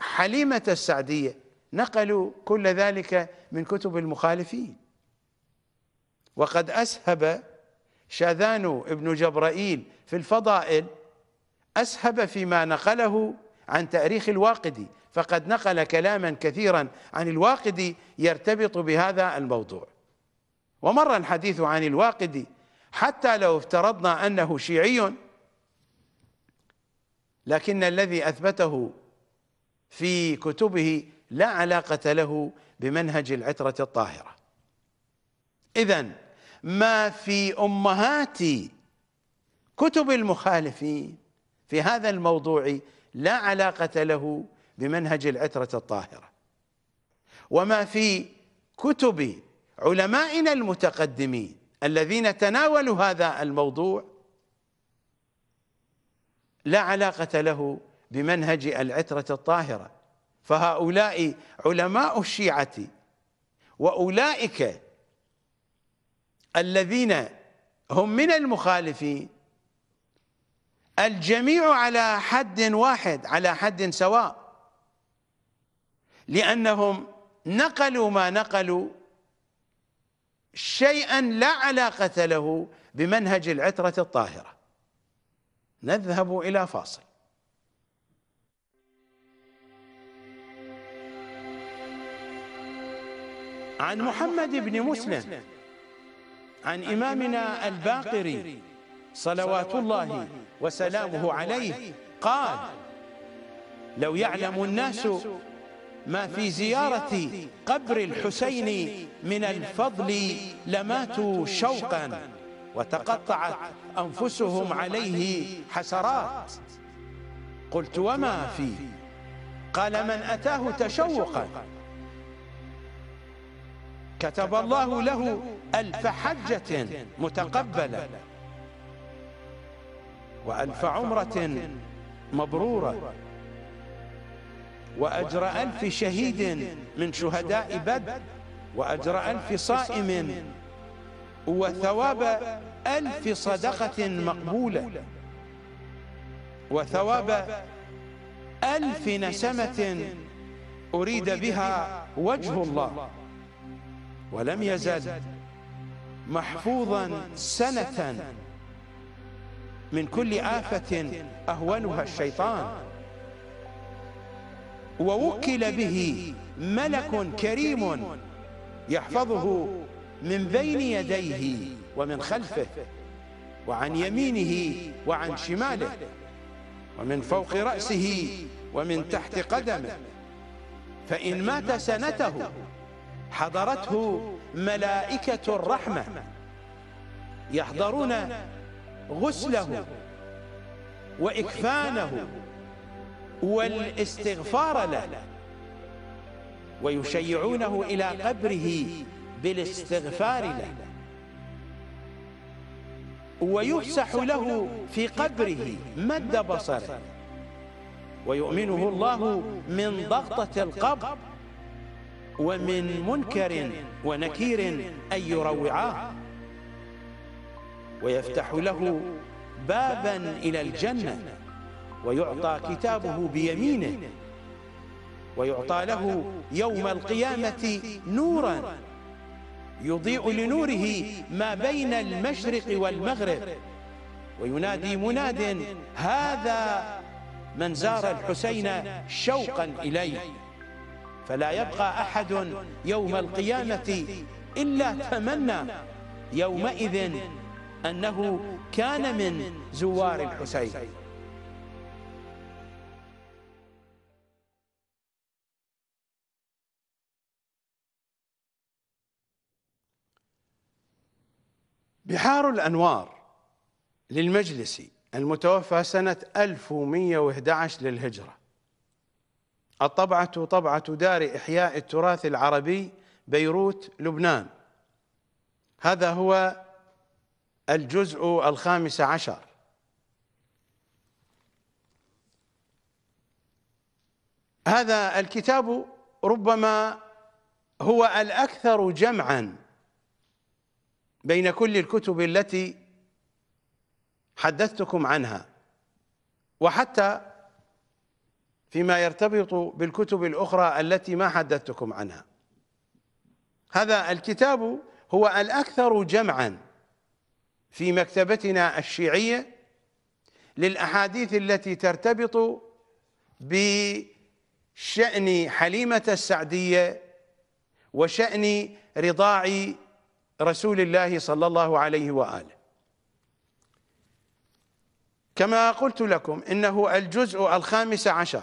حليمة السعدية نقلوا كل ذلك من كتب المخالفين وقد أسهب شاذان ابن جبرائيل في الفضائل أسهب فيما نقله عن تأريخ الواقدي فقد نقل كلاما كثيرا عن الواقدي يرتبط بهذا الموضوع ومر الحديث عن الواقدي حتى لو افترضنا أنه شيعي لكن الذي أثبته في كتبه لا علاقة له بمنهج العترة الطاهرة إذا ما في أمهات كتب المخالفين في هذا الموضوع لا علاقة له بمنهج العترة الطاهرة وما في كتب علمائنا المتقدمين الذين تناولوا هذا الموضوع لا علاقة له بمنهج العترة الطاهرة فهؤلاء علماء الشيعة وأولئك الذين هم من المخالفين الجميع على حد واحد على حد سواء لأنهم نقلوا ما نقلوا شيئا لا علاقة له بمنهج العترة الطاهرة نذهب إلى فاصل عن محمد بن مسلم عن إمامنا الباقري صلوات الله وسلامه عليه قال لو يعلم الناس ما في زيارة قبر الحسين من الفضل لماتوا شوقا وتقطعت أنفسهم عليه حسرات قلت وما فيه قال من أتاه تشوقا كتب الله له ألف حجة متقبلة وألف عمرة مبرورة وأجر ألف شهيد من شهداء بدر وأجر ألف صائم وثواب ألف صدقة مقبولة وثواب ألف نسمة أريد بها وجه الله ولم يزل محفوظا سنة من كل آفة أهونها الشيطان ووكل به ملك كريم يحفظه من بين يديه ومن خلفه وعن يمينه وعن شماله ومن فوق رأسه ومن تحت قدمه فإن مات سنته حضرته ملائكة الرحمة يحضرون غسله وإكفانه والاستغفار له ويشيعونه إلى قبره بالاستغفار له ويفسح له في قبره مد بصره ويؤمنه الله من ضغطة القبر ومن منكر ونكير أن يروعاه ويفتح له بابا إلى الجنة ويعطى كتابه بيمينه ويعطى له يوم القيامة نورا يضيء لنوره ما بين المشرق والمغرب وينادي مناد هذا من زار الحسين شوقا إليه فلا يبقى أحد يوم القيامة إلا تمنى يومئذ أنه كان من زوار الحسين بحار الأنوار للمجلس المتوفى سنة 1111 للهجرة الطبعة طبعة دار إحياء التراث العربي بيروت لبنان هذا هو الجزء الخامس عشر هذا الكتاب ربما هو الأكثر جمعا بين كل الكتب التي حدثتكم عنها وحتى فيما يرتبط بالكتب الأخرى التي ما حدثتكم عنها هذا الكتاب هو الأكثر جمعا في مكتبتنا الشيعية للأحاديث التي ترتبط بشأن حليمة السعدية وشأن رضاع رسول الله صلى الله عليه وآله كما قلت لكم إنه الجزء الخامس عشر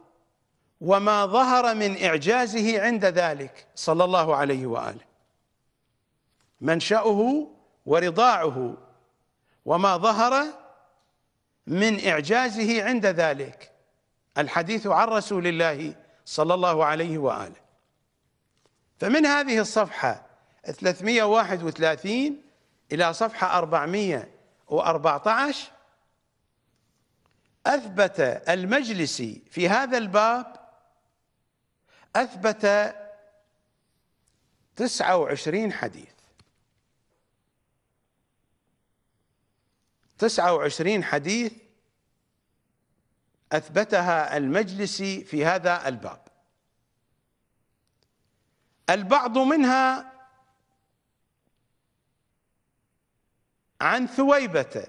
وما ظهر من إعجازه عند ذلك صلى الله عليه وآله منشأه ورضاعه وما ظهر من إعجازه عند ذلك الحديث عن رسول الله صلى الله عليه وآله فمن هذه الصفحة 331 إلى صفحة 414 أثبت المجلس في هذا الباب أثبت 29 حديث 29 حديث أثبتها المجلسي في هذا الباب البعض منها عن ثويبة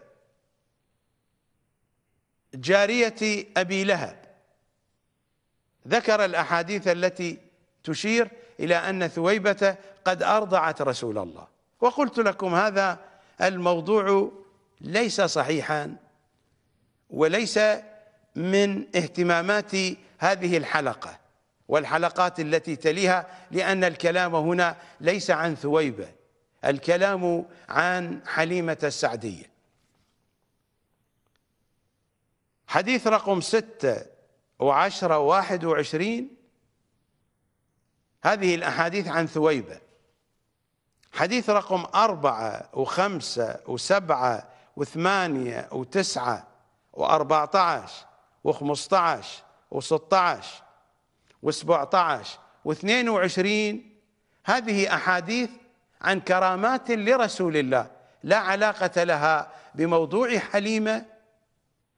جارية أبي لهب ذكر الأحاديث التي تشير إلى أن ثويبة قد أرضعت رسول الله وقلت لكم هذا الموضوع ليس صحيحا وليس من اهتمامات هذه الحلقة والحلقات التي تليها لأن الكلام هنا ليس عن ثويبة الكلام عن حليمة السعدية حديث رقم ستة وعشرة واحد وعشرين هذه الأحاديث عن ثويبة حديث رقم أربعة وخمسة وسبعة وثمانية وتسعة وأربعة عشر وخمسة عشر وستة عشر وسبعة عشر واثنين وعشرين هذه أحاديث عن كرامات لرسول الله لا علاقة لها بموضوع حليمة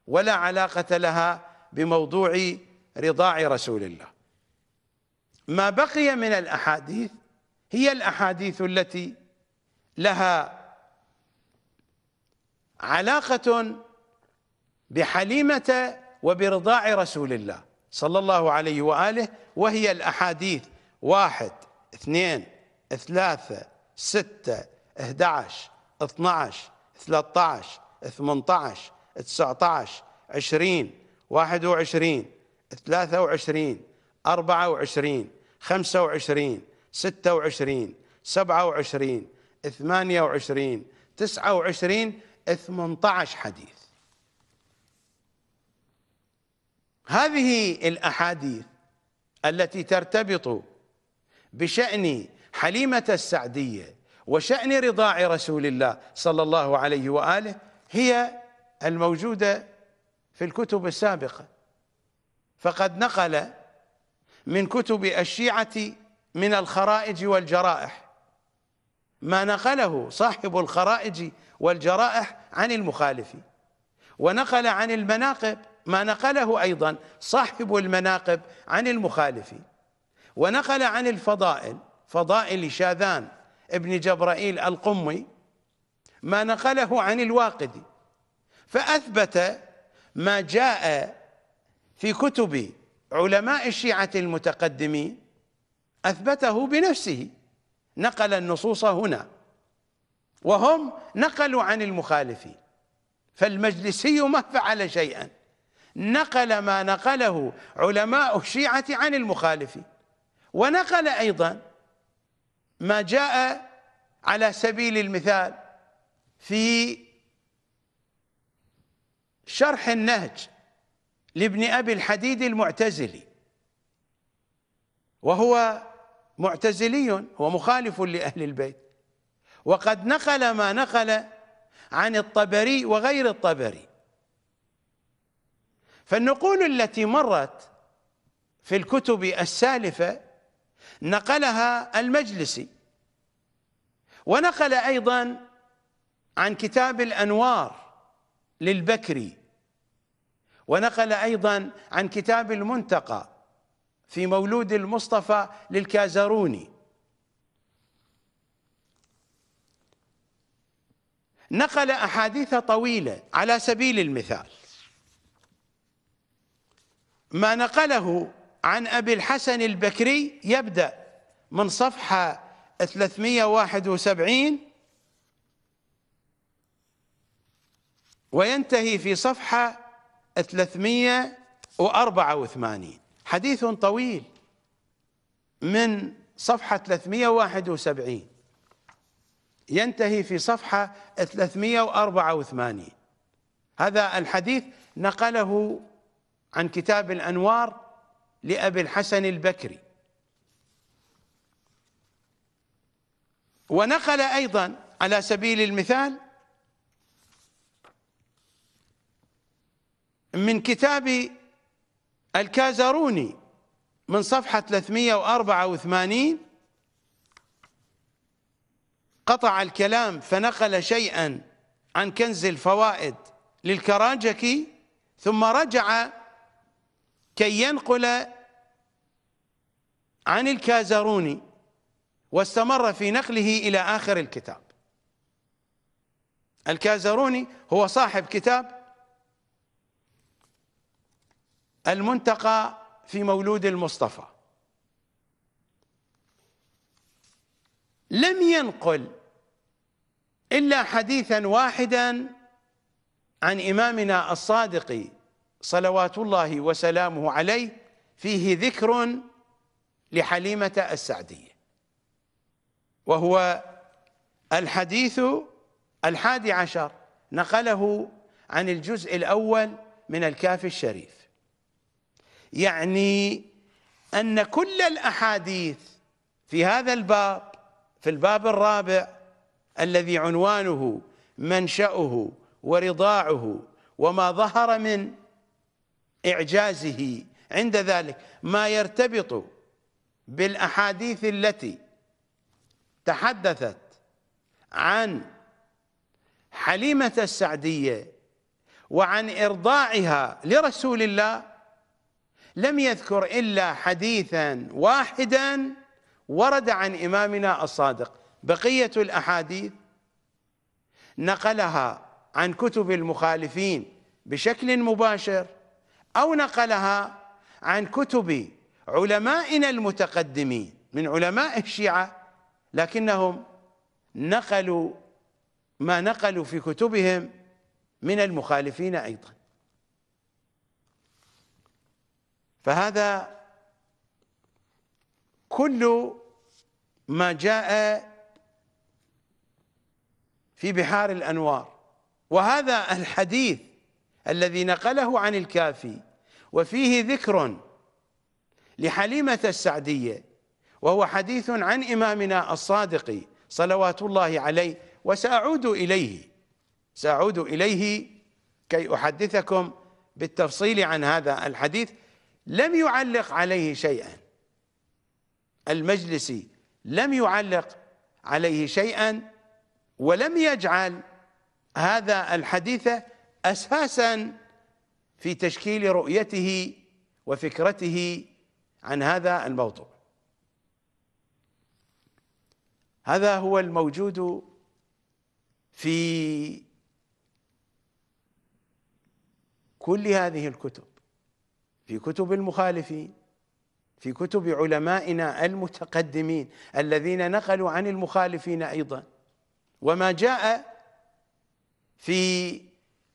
ولا علاقة لها بموضوع رضاع رسول الله ما بقي من الأحاديث هي الأحاديث التي لها علاقة بحليمة وبرضاع رسول الله صلى الله عليه وآله وهي الأحاديث واحد اثنين ثلاثة ستة 11 12 13 18 19 20 واحد وعشرين ثلاثة وعشرين أربعة وعشرين خمسة وعشرين ستة وعشرين سبعة وعشرين ثمانية وعشرين تسعة وعشرين حديث هذه الأحاديث التي ترتبط بشأن حليمة السعدية وشأن رضاع رسول الله صلى الله عليه وآله هي الموجودة في الكتب السابقة فقد نقل من كتب الشيعة من الخرائج والجرائح ما نقله صاحب الخرائج والجرائح عن المخالف ونقل عن المناقب ما نقله أيضا صاحب المناقب عن المخالف ونقل عن الفضائل فضائل شاذان ابن جبرائيل القمي ما نقله عن الواقدي فأثبت ما جاء في كتب علماء الشيعة المتقدمين أثبته بنفسه نقل النصوص هنا وهم نقلوا عن المخالفين فالمجلسي ما فعل شيئا نقل ما نقله علماء الشيعة عن المخالفين ونقل أيضا ما جاء على سبيل المثال في شرح النهج لابن أبي الحديد المعتزلي وهو معتزلي ومخالف لأهل البيت وقد نقل ما نقل عن الطبري وغير الطبري فالنقول التي مرت في الكتب السالفة نقلها المجلسي ونقل أيضا عن كتاب الأنوار للبكري ونقل أيضا عن كتاب المنتقى في مولود المصطفى للكازروني نقل أحاديث طويلة على سبيل المثال ما نقله عن أبي الحسن البكري يبدأ من صفحة 371 وينتهي في صفحة 384 حديث طويل من صفحة 371 ينتهي في صفحة 384 هذا الحديث نقله عن كتاب الأنوار لأبي الحسن البكري ونقل أيضا على سبيل المثال من كتاب الكازروني من صفحة 384 قطع الكلام فنقل شيئا عن كنز الفوائد للكراجكي ثم رجع كي ينقل عن الكازروني واستمر في نقله إلى آخر الكتاب الكازروني هو صاحب كتاب المنتقى في مولود المصطفى لم ينقل إلا حديثا واحدا عن إمامنا الصادق صلوات الله وسلامه عليه فيه ذكر لحليمة السعدية وهو الحديث الحادي عشر نقله عن الجزء الأول من الكاف الشريف يعني ان كل الاحاديث في هذا الباب في الباب الرابع الذي عنوانه منشاه ورضاعه وما ظهر من اعجازه عند ذلك ما يرتبط بالاحاديث التي تحدثت عن حليمه السعديه وعن ارضاعها لرسول الله لم يذكر إلا حديثا واحدا ورد عن إمامنا الصادق بقية الأحاديث نقلها عن كتب المخالفين بشكل مباشر أو نقلها عن كتب علمائنا المتقدمين من علماء الشيعة لكنهم نقلوا ما نقلوا في كتبهم من المخالفين أيضا فهذا كل ما جاء في بحار الأنوار وهذا الحديث الذي نقله عن الكافي وفيه ذكر لحليمة السعدية وهو حديث عن إمامنا الصادق صلوات الله عليه وسأعود إليه سأعود إليه كي أحدثكم بالتفصيل عن هذا الحديث لم يعلق عليه شيئا المجلسي لم يعلق عليه شيئا ولم يجعل هذا الحديث أساسا في تشكيل رؤيته وفكرته عن هذا الموضوع هذا هو الموجود في كل هذه الكتب في كتب المخالفين في كتب علمائنا المتقدمين الذين نقلوا عن المخالفين ايضا وما جاء في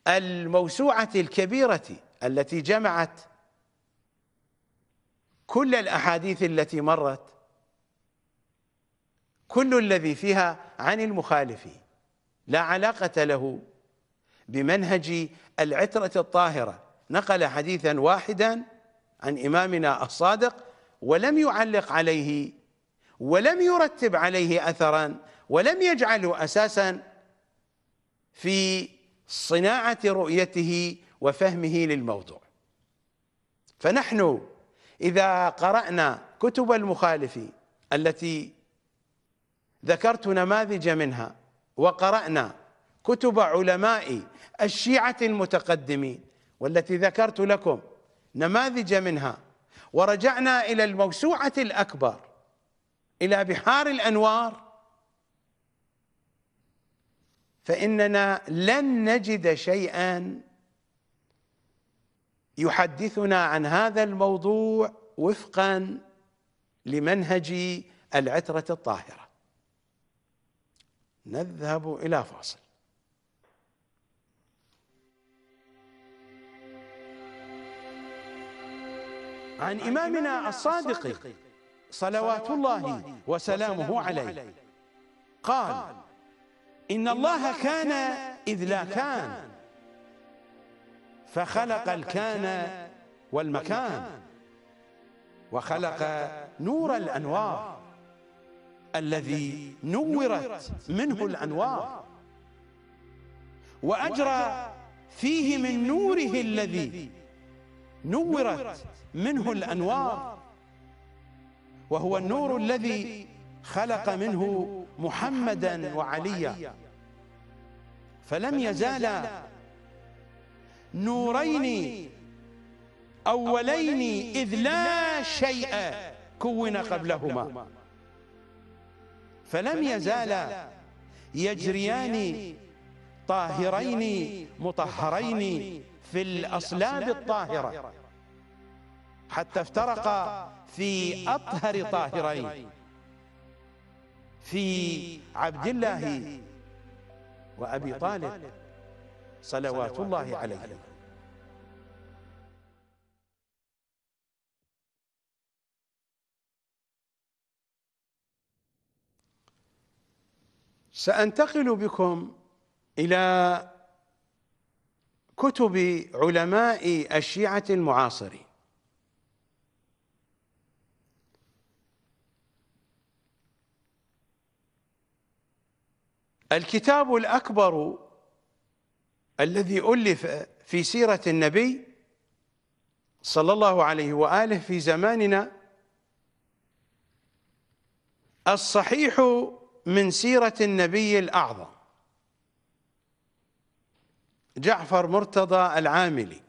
الموسوعه الكبيره التي جمعت كل الاحاديث التي مرت كل الذي فيها عن المخالفين لا علاقه له بمنهج العتره الطاهره نقل حديثا واحدا عن إمامنا الصادق ولم يعلق عليه ولم يرتب عليه أثرا ولم يجعله أساسا في صناعة رؤيته وفهمه للموضوع فنحن إذا قرأنا كتب المخالف التي ذكرت نماذج منها وقرأنا كتب علماء الشيعة المتقدمين والتي ذكرت لكم نماذج منها ورجعنا الى الموسوعه الاكبر الى بحار الانوار فاننا لن نجد شيئا يحدثنا عن هذا الموضوع وفقا لمنهج العتره الطاهره نذهب الى فاصل عن إمامنا الصادق صلوات الله وسلامه عليه قال إن الله كان إذ لا كان فخلق الكان والمكان وخلق نور الأنوار الذي نورت منه الأنوار وأجرى فيه من نوره الذي نورت منه الأنوار وهو النور الذي خلق منه محمدا وعليا فلم يزال نورين أولين إذ لا شيء كون قبلهما فلم يزال يجريان طاهرين مطهرين في الأصلاب الطاهرة حتى افترق في أطهر طاهرين في عبد الله وأبي طالب صلوات الله عليه سأنتقل بكم إلى كتب علماء الشيعة المعاصرين الكتاب الأكبر الذي ألف في سيرة النبي صلى الله عليه وآله في زماننا الصحيح من سيرة النبي الأعظم جعفر مرتضى العاملي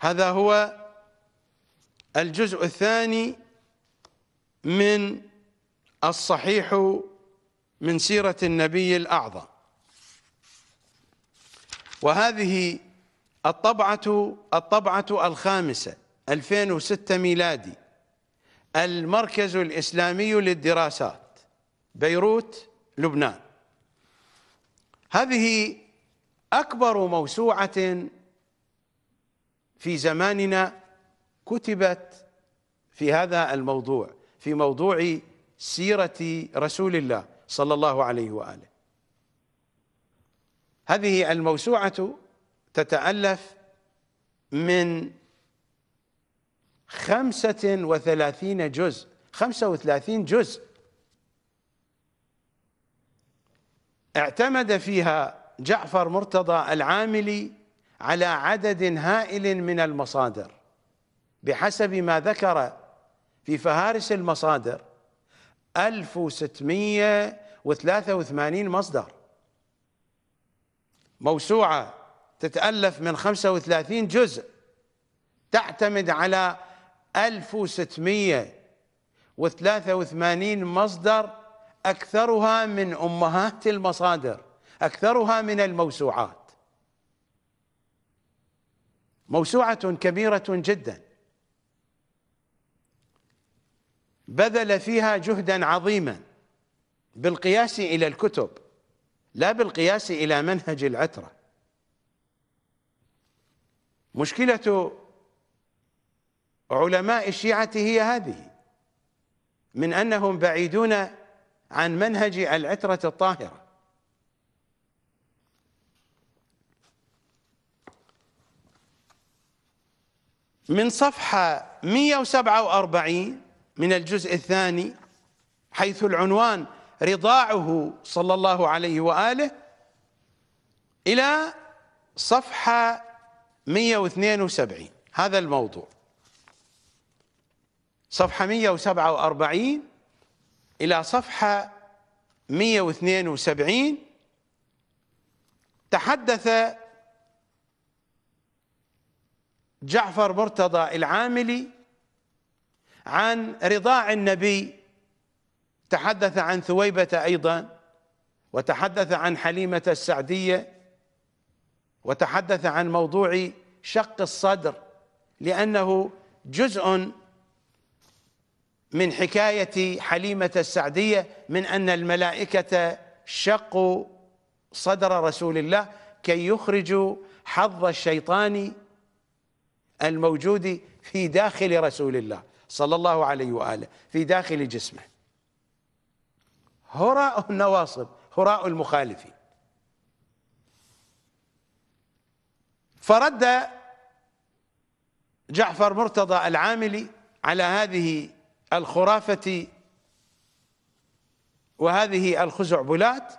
هذا هو الجزء الثاني من الصحيح من سيرة النبي الأعظم وهذه الطبعة الطبعة الخامسة 2006 ميلادي المركز الإسلامي للدراسات بيروت لبنان هذه أكبر موسوعة في زماننا كتبت في هذا الموضوع في موضوع سيرة رسول الله صلى الله عليه وآله هذه الموسوعة تتألف من خمسة وثلاثين جزء خمسة وثلاثين جزء اعتمد فيها جعفر مرتضى العاملي على عدد هائل من المصادر بحسب ما ذكر في فهارس المصادر 1683 مصدر موسوعة تتألف من 35 جزء تعتمد على 1683 مصدر أكثرها من أمهات المصادر أكثرها من الموسوعات موسوعة كبيرة جدا بذل فيها جهدا عظيما بالقياس إلى الكتب لا بالقياس إلى منهج العترة مشكلة علماء الشيعة هي هذه من أنهم بعيدون عن منهج العترة الطاهرة من صفحة 147 من الجزء الثاني حيث العنوان رضاعه صلى الله عليه وآله إلى صفحة 172 هذا الموضوع صفحة 147 إلى صفحة 172 تحدث جعفر مرتضى العاملي عن رضاع النبي تحدث عن ثويبة أيضا وتحدث عن حليمة السعدية وتحدث عن موضوع شق الصدر لأنه جزء من حكاية حليمة السعدية من أن الملائكة شقوا صدر رسول الله كي يخرجوا حظ الشيطان الموجود في داخل رسول الله صلى الله عليه وآله في داخل جسمه هراء النواصب هراء المخالفين فرد جعفر مرتضى العاملي على هذه الخرافة وهذه الخزعبلات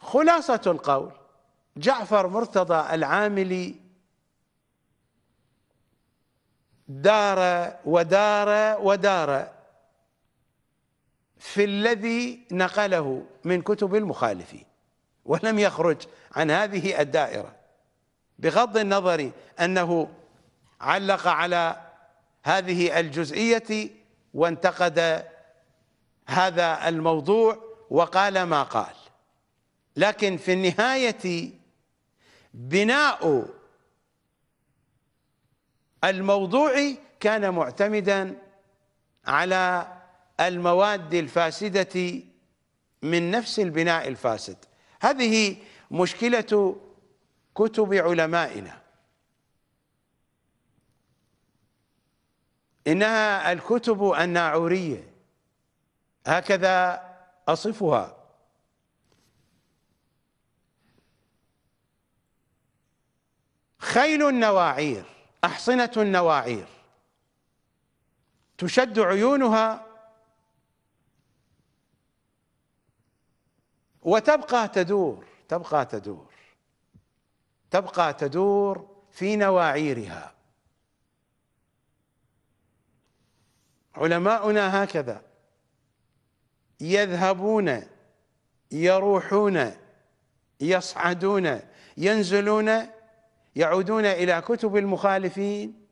خلاصة القول جعفر مرتضى العاملي دار ودار ودار في الذي نقله من كتب المخالفين ولم يخرج عن هذه الدائرة بغض النظر أنه علق على هذه الجزئية وانتقد هذا الموضوع وقال ما قال لكن في النهاية بناء الموضوعي كان معتمدا على المواد الفاسدة من نفس البناء الفاسد هذه مشكلة كتب علمائنا إنها الكتب الناعورية هكذا أصفها خيل النواعير أحصنة النواعير تشد عيونها وتبقى تدور تبقى تدور تبقى تدور في نواعيرها علماؤنا هكذا يذهبون يروحون يصعدون ينزلون يعودون إلى كتب المخالفين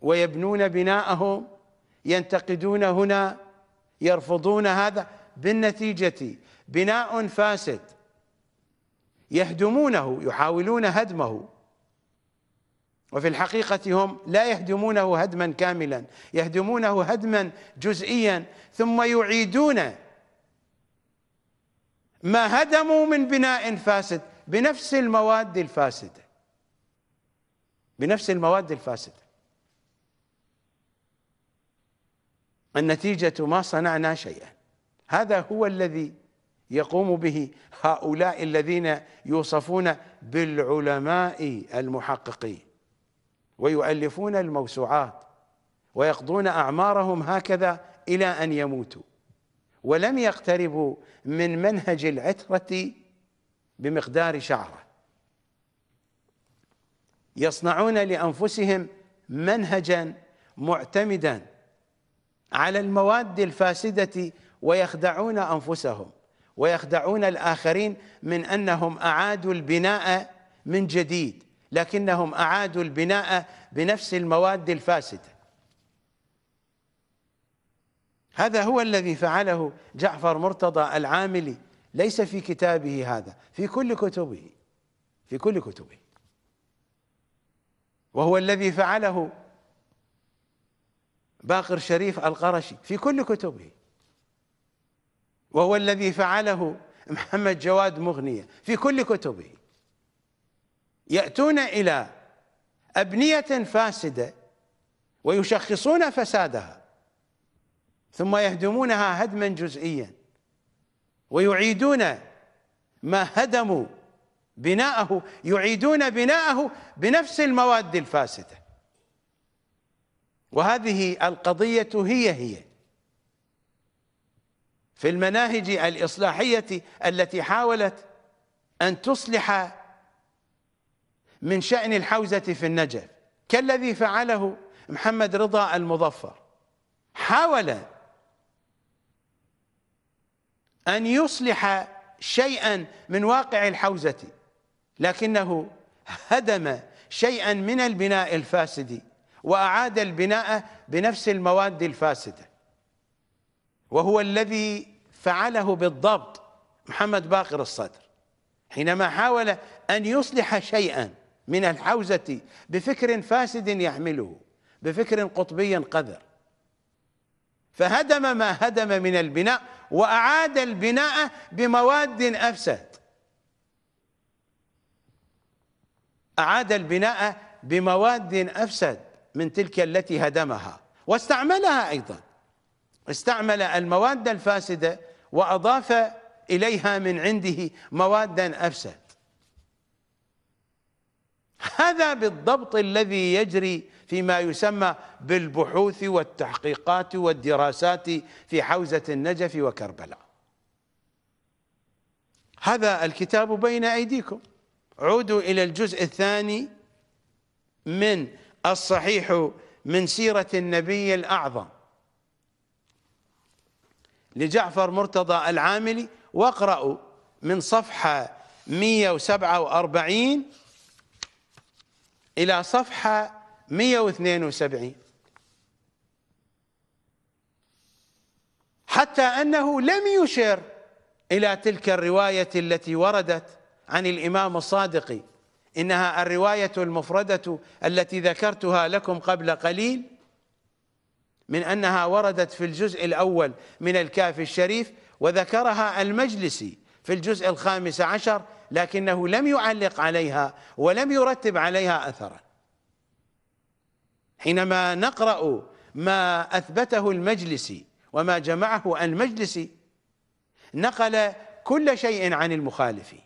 ويبنون بناءهم ينتقدون هنا يرفضون هذا بالنتيجة بناء فاسد يهدمونه يحاولون هدمه وفي الحقيقة هم لا يهدمونه هدما كاملا يهدمونه هدما جزئيا ثم يعيدون ما هدموا من بناء فاسد بنفس المواد الفاسده بنفس المواد الفاسده النتيجه ما صنعنا شيئا هذا هو الذي يقوم به هؤلاء الذين يوصفون بالعلماء المحققين ويؤلفون الموسوعات ويقضون اعمارهم هكذا الى ان يموتوا ولم يقتربوا من منهج العتره بمقدار شعره يصنعون لانفسهم منهجا معتمدا على المواد الفاسده ويخدعون انفسهم ويخدعون الاخرين من انهم اعادوا البناء من جديد لكنهم اعادوا البناء بنفس المواد الفاسده هذا هو الذي فعله جعفر مرتضى العاملي ليس في كتابه هذا في كل كتبه في كل كتبه وهو الذي فعله باقر شريف القرشي في كل كتبه وهو الذي فعله محمد جواد مغنية في كل كتبه يأتون إلى أبنية فاسدة ويشخصون فسادها ثم يهدمونها هدما جزئيا ويعيدون ما هدموا بناءه يعيدون بناءه بنفس المواد الفاسده وهذه القضيه هي هي في المناهج الاصلاحيه التي حاولت ان تصلح من شان الحوزه في النجف كالذي فعله محمد رضا المظفر حاول ان يصلح شيئا من واقع الحوزه لكنه هدم شيئا من البناء الفاسد واعاد البناء بنفس المواد الفاسده وهو الذي فعله بالضبط محمد باقر الصدر حينما حاول ان يصلح شيئا من الحوزه بفكر فاسد يحمله بفكر قطبي قذر فهدم ما هدم من البناء واعاد البناء بمواد افسد أعاد البناء بمواد أفسد من تلك التي هدمها واستعملها أيضا استعمل المواد الفاسدة وأضاف إليها من عنده موادا أفسد هذا بالضبط الذي يجري فيما يسمى بالبحوث والتحقيقات والدراسات في حوزة النجف وكربلاء هذا الكتاب بين أيديكم عودوا إلى الجزء الثاني من الصحيح من سيرة النبي الأعظم لجعفر مرتضى العاملي واقرأوا من صفحة 147 إلى صفحة 172 حتى أنه لم يشر إلى تلك الرواية التي وردت عن الإمام الصادق إنها الرواية المفردة التي ذكرتها لكم قبل قليل من أنها وردت في الجزء الأول من الكافي الشريف وذكرها المجلسي في الجزء الخامس عشر لكنه لم يعلق عليها ولم يرتب عليها أثرا حينما نقرأ ما أثبته المجلسي وما جمعه المجلسي نقل كل شيء عن المخالفين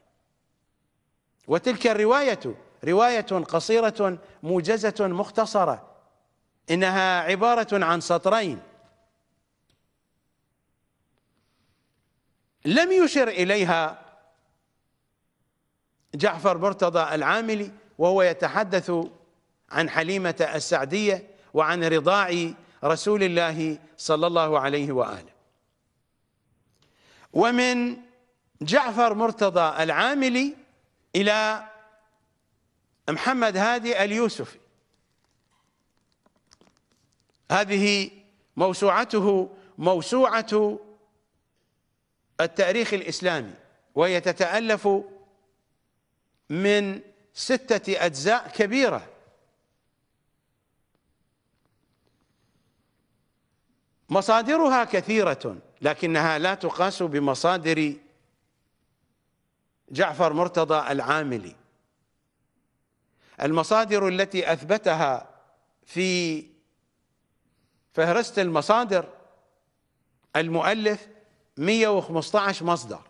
وتلك الرواية رواية قصيرة موجزة مختصرة إنها عبارة عن سطرين لم يشر إليها جعفر مرتضى العاملي وهو يتحدث عن حليمة السعدية وعن رضاع رسول الله صلى الله عليه وآله ومن جعفر مرتضى العاملي إلى محمد هادي اليوسفي هذه موسوعته موسوعة التاريخ الإسلامي وهي تتألف من ستة أجزاء كبيرة مصادرها كثيرة لكنها لا تقاس بمصادر جعفر مرتضى العاملي المصادر التي اثبتها في فهرست المصادر المؤلف 115 مصدر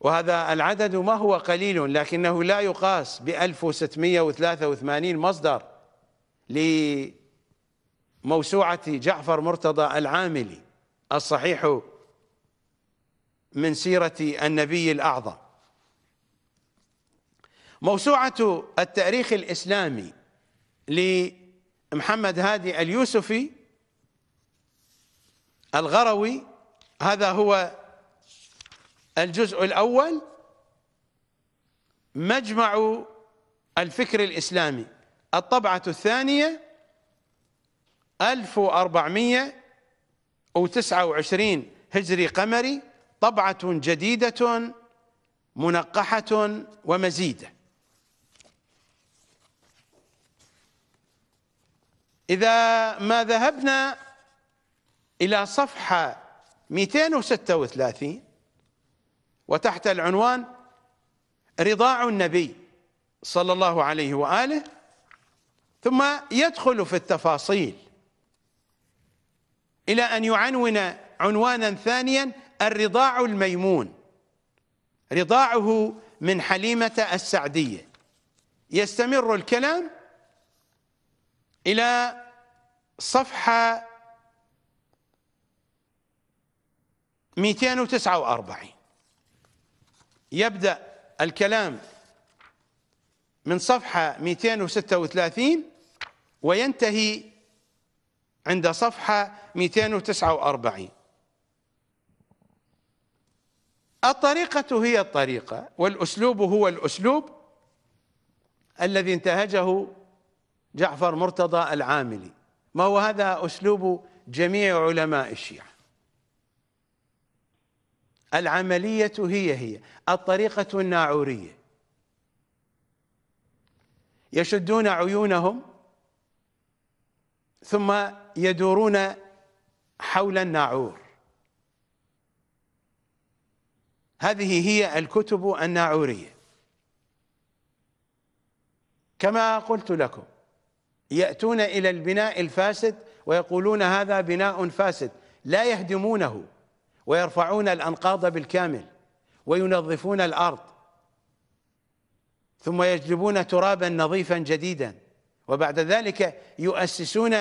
وهذا العدد ما هو قليل لكنه لا يقاس ب 1683 مصدر لموسوعة جعفر مرتضى العاملي الصحيح من سيرة النبي الأعظم موسوعة التاريخ الإسلامي لمحمد هادي اليوسفي الغروي هذا هو الجزء الأول مجمع الفكر الإسلامي الطبعة الثانية 1429 هجري قمري طبعة جديدة منقحة ومزيدة إذا ما ذهبنا إلى صفحة 236 وتحت العنوان رضاع النبي صلى الله عليه وآله ثم يدخل في التفاصيل إلى أن يعنون عنوانا ثانيا الرضاع الميمون رضاعه من حليمة السعدية يستمر الكلام إلى صفحة 249 يبدأ الكلام من صفحة 236 وينتهي عند صفحة 249 الطريقة هي الطريقة والأسلوب هو الأسلوب الذي انتهجه جعفر مرتضى العاملي ما هو هذا أسلوب جميع علماء الشيعة العملية هي هي الطريقة الناعورية يشدون عيونهم ثم يدورون حول الناعور هذه هي الكتب الناعورية كما قلت لكم يأتون إلى البناء الفاسد ويقولون هذا بناء فاسد لا يهدمونه ويرفعون الأنقاض بالكامل وينظفون الأرض ثم يجلبون ترابا نظيفا جديدا وبعد ذلك يؤسسون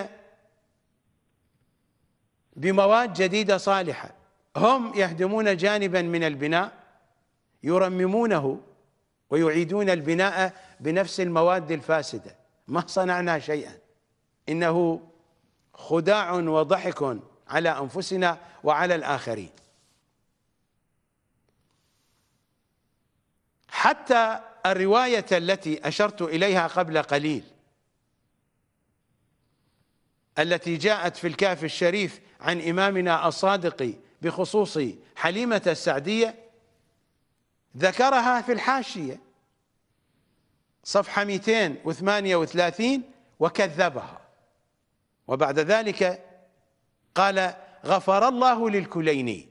بمواد جديدة صالحة هم يهدمون جانبا من البناء يرممونه ويعيدون البناء بنفس المواد الفاسده ما صنعنا شيئا انه خداع وضحك على انفسنا وعلى الاخرين حتى الروايه التي اشرت اليها قبل قليل التي جاءت في الكهف الشريف عن امامنا الصادق بخصوص حليمة السعدية ذكرها في الحاشية صفحة 238 وكذبها وبعد ذلك قال غفر الله للكليني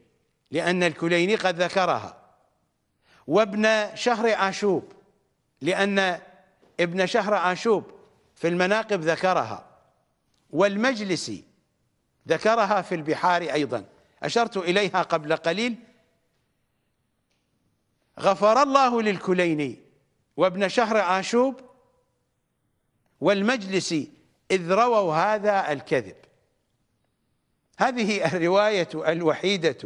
لأن الكليني قد ذكرها وابن شهر عاشوب لأن ابن شهر عاشوب في المناقب ذكرها والمجلسي ذكرها في البحار أيضا أشرت إليها قبل قليل غفر الله للكليني وابن شهر عاشوب والمجلس إذ رووا هذا الكذب هذه الرواية الوحيدة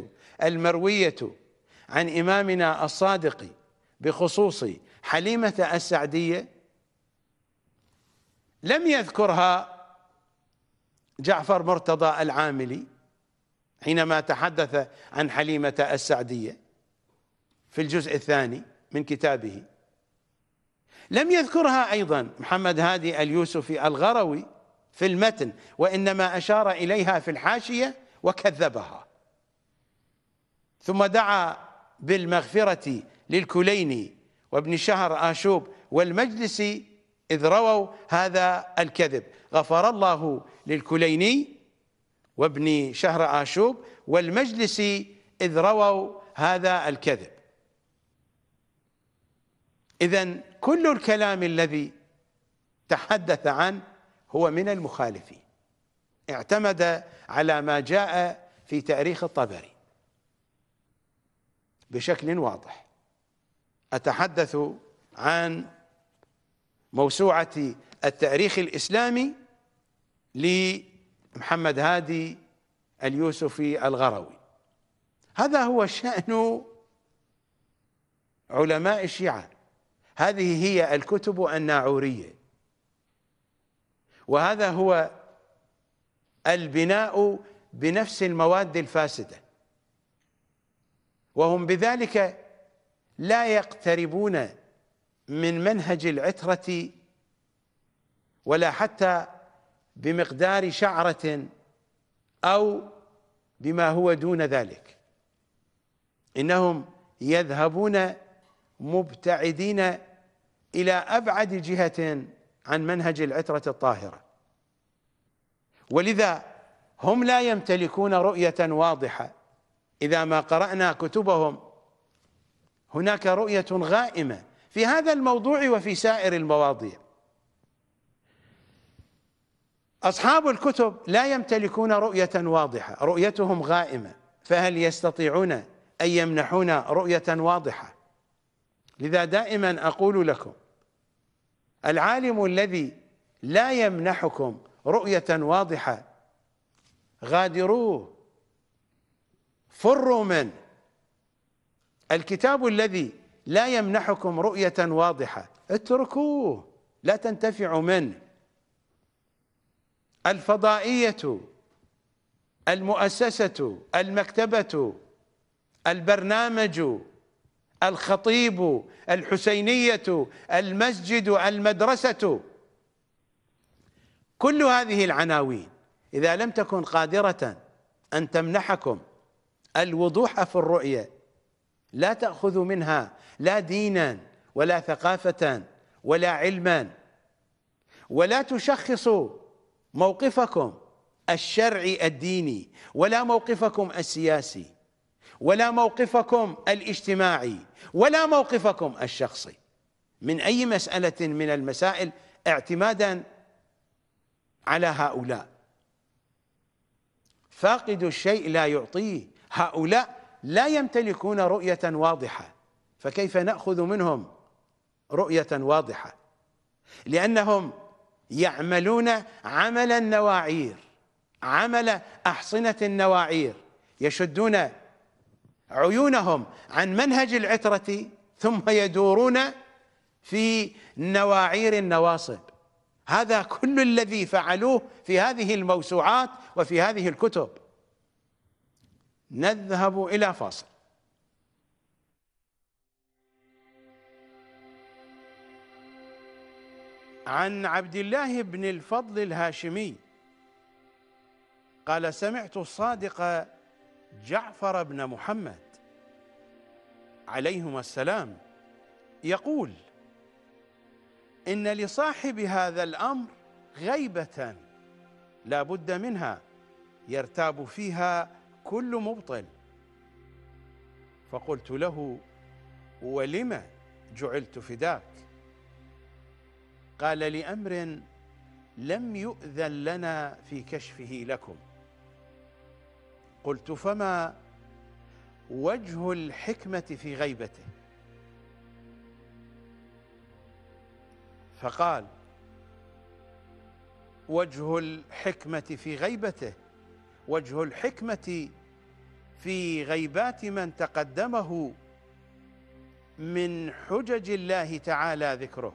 المروية عن إمامنا الصادق بخصوص حليمة السعدية لم يذكرها جعفر مرتضى العاملي حينما تحدث عن حليمة السعدية في الجزء الثاني من كتابه لم يذكرها أيضا محمد هادي اليوسفي الغروي في المتن وإنما أشار إليها في الحاشية وكذبها ثم دعا بالمغفرة للكليني وابن شهر آشوب والمجلسي إذ رووا هذا الكذب غفر الله للكليني وابن شهر آشوب والمجلس إذ رووا هذا الكذب إذا كل الكلام الذي تحدث عنه هو من المخالفين اعتمد على ما جاء في تاريخ الطبري بشكل واضح أتحدث عن موسوعة التاريخ الإسلامي محمد هادي اليوسفي الغروي هذا هو شأن علماء الشيعة هذه هي الكتب الناعورية وهذا هو البناء بنفس المواد الفاسدة وهم بذلك لا يقتربون من منهج العترة ولا حتى بمقدار شعرة أو بما هو دون ذلك إنهم يذهبون مبتعدين إلى أبعد جهة عن منهج العترة الطاهرة ولذا هم لا يمتلكون رؤية واضحة إذا ما قرأنا كتبهم هناك رؤية غائمة في هذا الموضوع وفي سائر المواضيع أصحاب الكتب لا يمتلكون رؤية واضحة رؤيتهم غائمة فهل يستطيعون أن يمنحون رؤية واضحة لذا دائما أقول لكم العالم الذي لا يمنحكم رؤية واضحة غادروه فروا من الكتاب الذي لا يمنحكم رؤية واضحة اتركوه لا تنتفعوا منه الفضائية المؤسسة المكتبة البرنامج الخطيب الحسينية المسجد المدرسة كل هذه العناوين إذا لم تكن قادرة أن تمنحكم الوضوح في الرؤية لا تأخذ منها لا دينا ولا ثقافة ولا علما ولا تشخصوا موقفكم الشرعي الديني ولا موقفكم السياسي ولا موقفكم الاجتماعي ولا موقفكم الشخصي من اي مساله من المسائل اعتمادا على هؤلاء فاقد الشيء لا يعطيه هؤلاء لا يمتلكون رؤيه واضحه فكيف ناخذ منهم رؤيه واضحه لانهم يعملون عمل النواعير عمل أحصنة النواعير يشدون عيونهم عن منهج العترة ثم يدورون في نواعير النواصب هذا كل الذي فعلوه في هذه الموسوعات وفي هذه الكتب نذهب إلى فاصل عن عبد الله بن الفضل الهاشمي قال سمعت الصادق جعفر بن محمد عليهما السلام يقول إن لصاحب هذا الأمر غيبة لا بد منها يرتاب فيها كل مبطل فقلت له ولم جعلت فداك قال لأمر لم يؤذن لنا في كشفه لكم قلت فما وجه الحكمة في غيبته فقال وجه الحكمة في غيبته وجه الحكمة في غيبات من تقدمه من حجج الله تعالى ذكره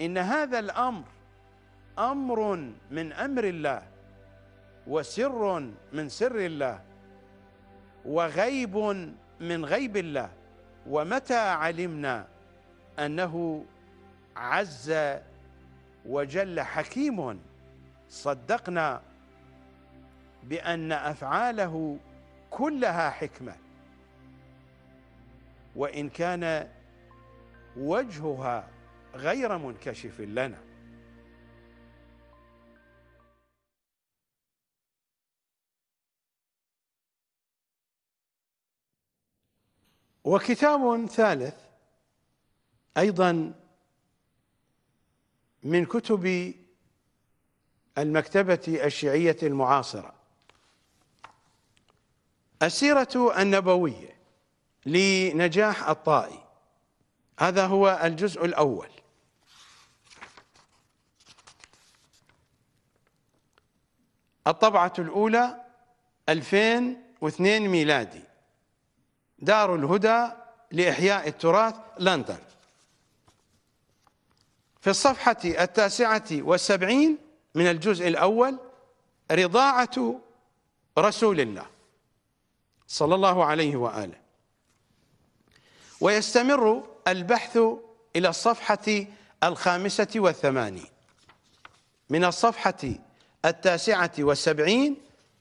ان هذا الامر امر من امر الله وسر من سر الله وغيب من غيب الله ومتى علمنا انه عز وجل حكيم صدقنا بان افعاله كلها حكمه وان كان وجهها غير منكشف لنا وكتاب ثالث ايضا من كتب المكتبه الشيعيه المعاصره السيره النبويه لنجاح الطائي هذا هو الجزء الاول الطبعة الأولى 2002 ميلادي دار الهدى لإحياء التراث لندن في الصفحة التاسعة والسبعين من الجزء الأول رضاعة رسول الله صلى الله عليه وآله ويستمر البحث إلى الصفحة الخامسة والثمانين من الصفحة التاسعة والسبعين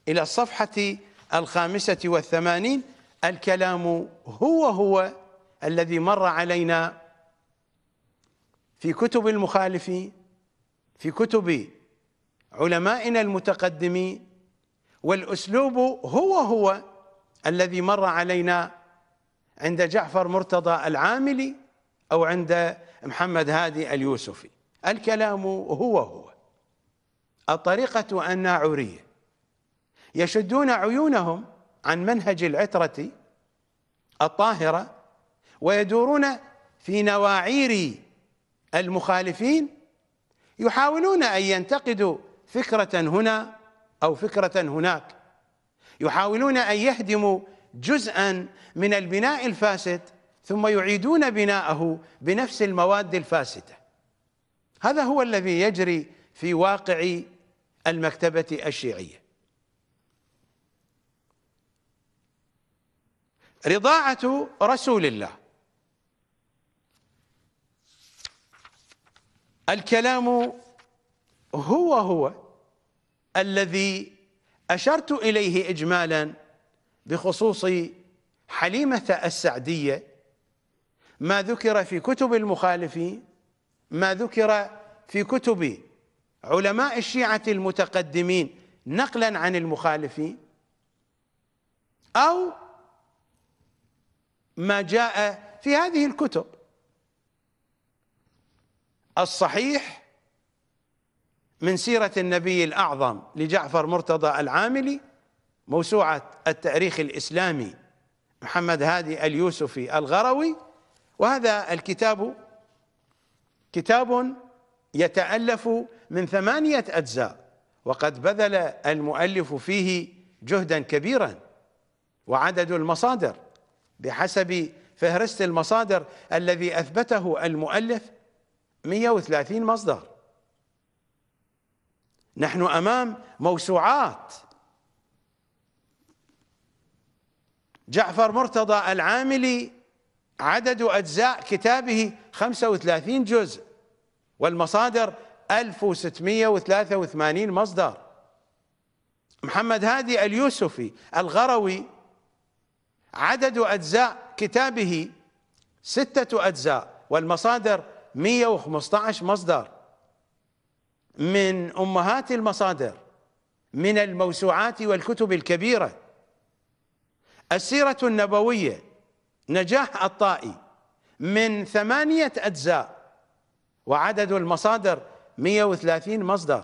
إلى الصفحة الخامسة والثمانين الكلام هو هو الذي مر علينا في كتب المخالفين في كتب علمائنا المتقدمين والأسلوب هو هو الذي مر علينا عند جعفر مرتضى العاملي أو عند محمد هادي اليوسفي الكلام هو هو الطريقة الناعورية يشدون عيونهم عن منهج العترة الطاهرة ويدورون في نواعير المخالفين يحاولون أن ينتقدوا فكرة هنا أو فكرة هناك يحاولون أن يهدموا جزءا من البناء الفاسد ثم يعيدون بناءه بنفس المواد الفاسدة هذا هو الذي يجري في واقع المكتبة الشيعية رضاعة رسول الله الكلام هو هو الذي أشرت إليه إجمالا بخصوص حليمة السعدية ما ذكر في كتب المخالفين ما ذكر في كتب علماء الشيعة المتقدمين نقلا عن المخالفين أو ما جاء في هذه الكتب الصحيح من سيرة النبي الأعظم لجعفر مرتضى العاملي موسوعة التاريخ الإسلامي محمد هادي اليوسفي الغروي وهذا الكتاب كتاب يتألف من ثمانية أجزاء وقد بذل المؤلف فيه جهدا كبيرا وعدد المصادر بحسب فهرست المصادر الذي أثبته المؤلف 130 مصدر نحن أمام موسوعات جعفر مرتضى العاملي عدد أجزاء كتابه 35 جزء والمصادر 1683 مصدر محمد هادي اليوسفي الغروي عدد أجزاء كتابه ستة أجزاء والمصادر 115 مصدر من أمهات المصادر من الموسوعات والكتب الكبيرة السيرة النبوية نجاح الطائي من ثمانية أجزاء وعدد المصادر 130 مصدر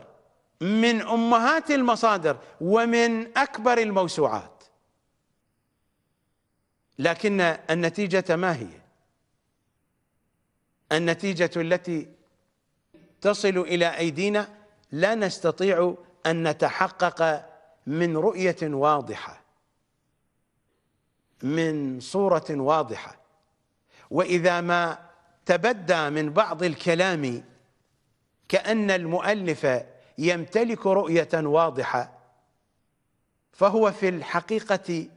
من أمهات المصادر ومن أكبر الموسوعات لكن النتيجة ما هي النتيجة التي تصل إلى أيدينا لا نستطيع أن نتحقق من رؤية واضحة من صورة واضحة وإذا ما تبدى من بعض الكلام كأن المؤلف يمتلك رؤية واضحة فهو في الحقيقة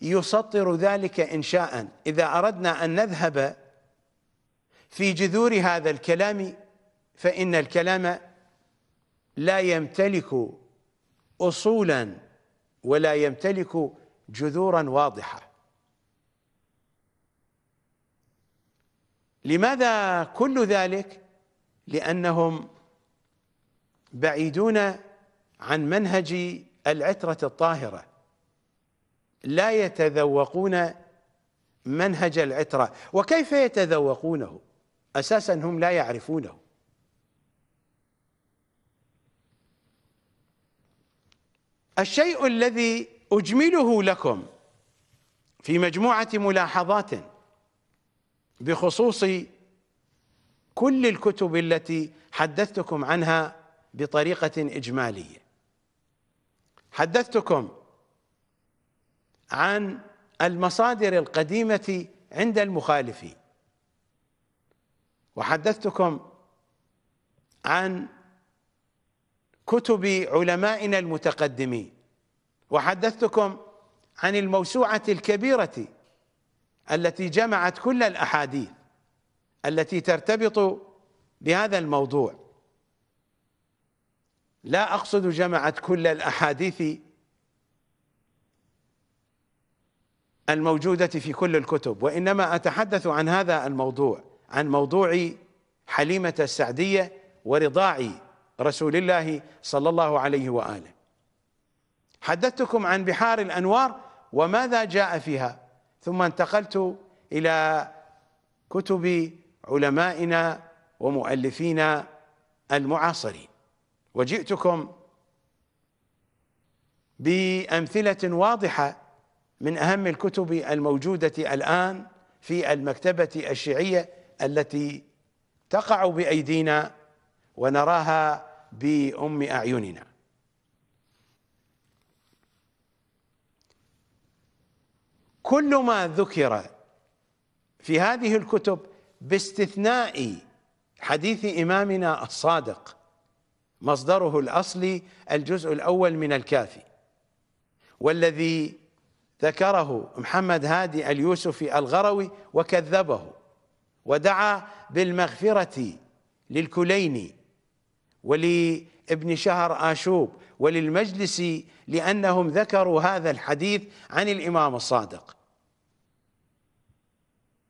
يسطر ذلك إنشاء إذا أردنا أن نذهب في جذور هذا الكلام فإن الكلام لا يمتلك أصولا ولا يمتلك جذورا واضحه لماذا كل ذلك لانهم بعيدون عن منهج العتره الطاهره لا يتذوقون منهج العتره وكيف يتذوقونه اساسا هم لا يعرفونه الشيء الذي اجمله لكم في مجموعه ملاحظات بخصوص كل الكتب التي حدثتكم عنها بطريقة إجمالية حدثتكم عن المصادر القديمة عند المخالفين وحدثتكم عن كتب علمائنا المتقدمين وحدثتكم عن الموسوعة الكبيرة التي جمعت كل الأحاديث التي ترتبط بهذا الموضوع لا أقصد جمعت كل الأحاديث الموجودة في كل الكتب وإنما أتحدث عن هذا الموضوع عن موضوع حليمة السعدية ورضاع رسول الله صلى الله عليه وآله حدثتكم عن بحار الأنوار وماذا جاء فيها ثم انتقلت إلى كتب علمائنا ومؤلفينا المعاصرين وجئتكم بأمثلة واضحة من أهم الكتب الموجودة الآن في المكتبة الشيعية التي تقع بأيدينا ونراها بأم أعيننا كل ما ذكر في هذه الكتب باستثناء حديث إمامنا الصادق مصدره الأصلي الجزء الأول من الكافي والذي ذكره محمد هادي اليوسفي الغروي وكذبه ودعا بالمغفرة للكليني ولابن شهر آشوب وللمجلس لأنهم ذكروا هذا الحديث عن الإمام الصادق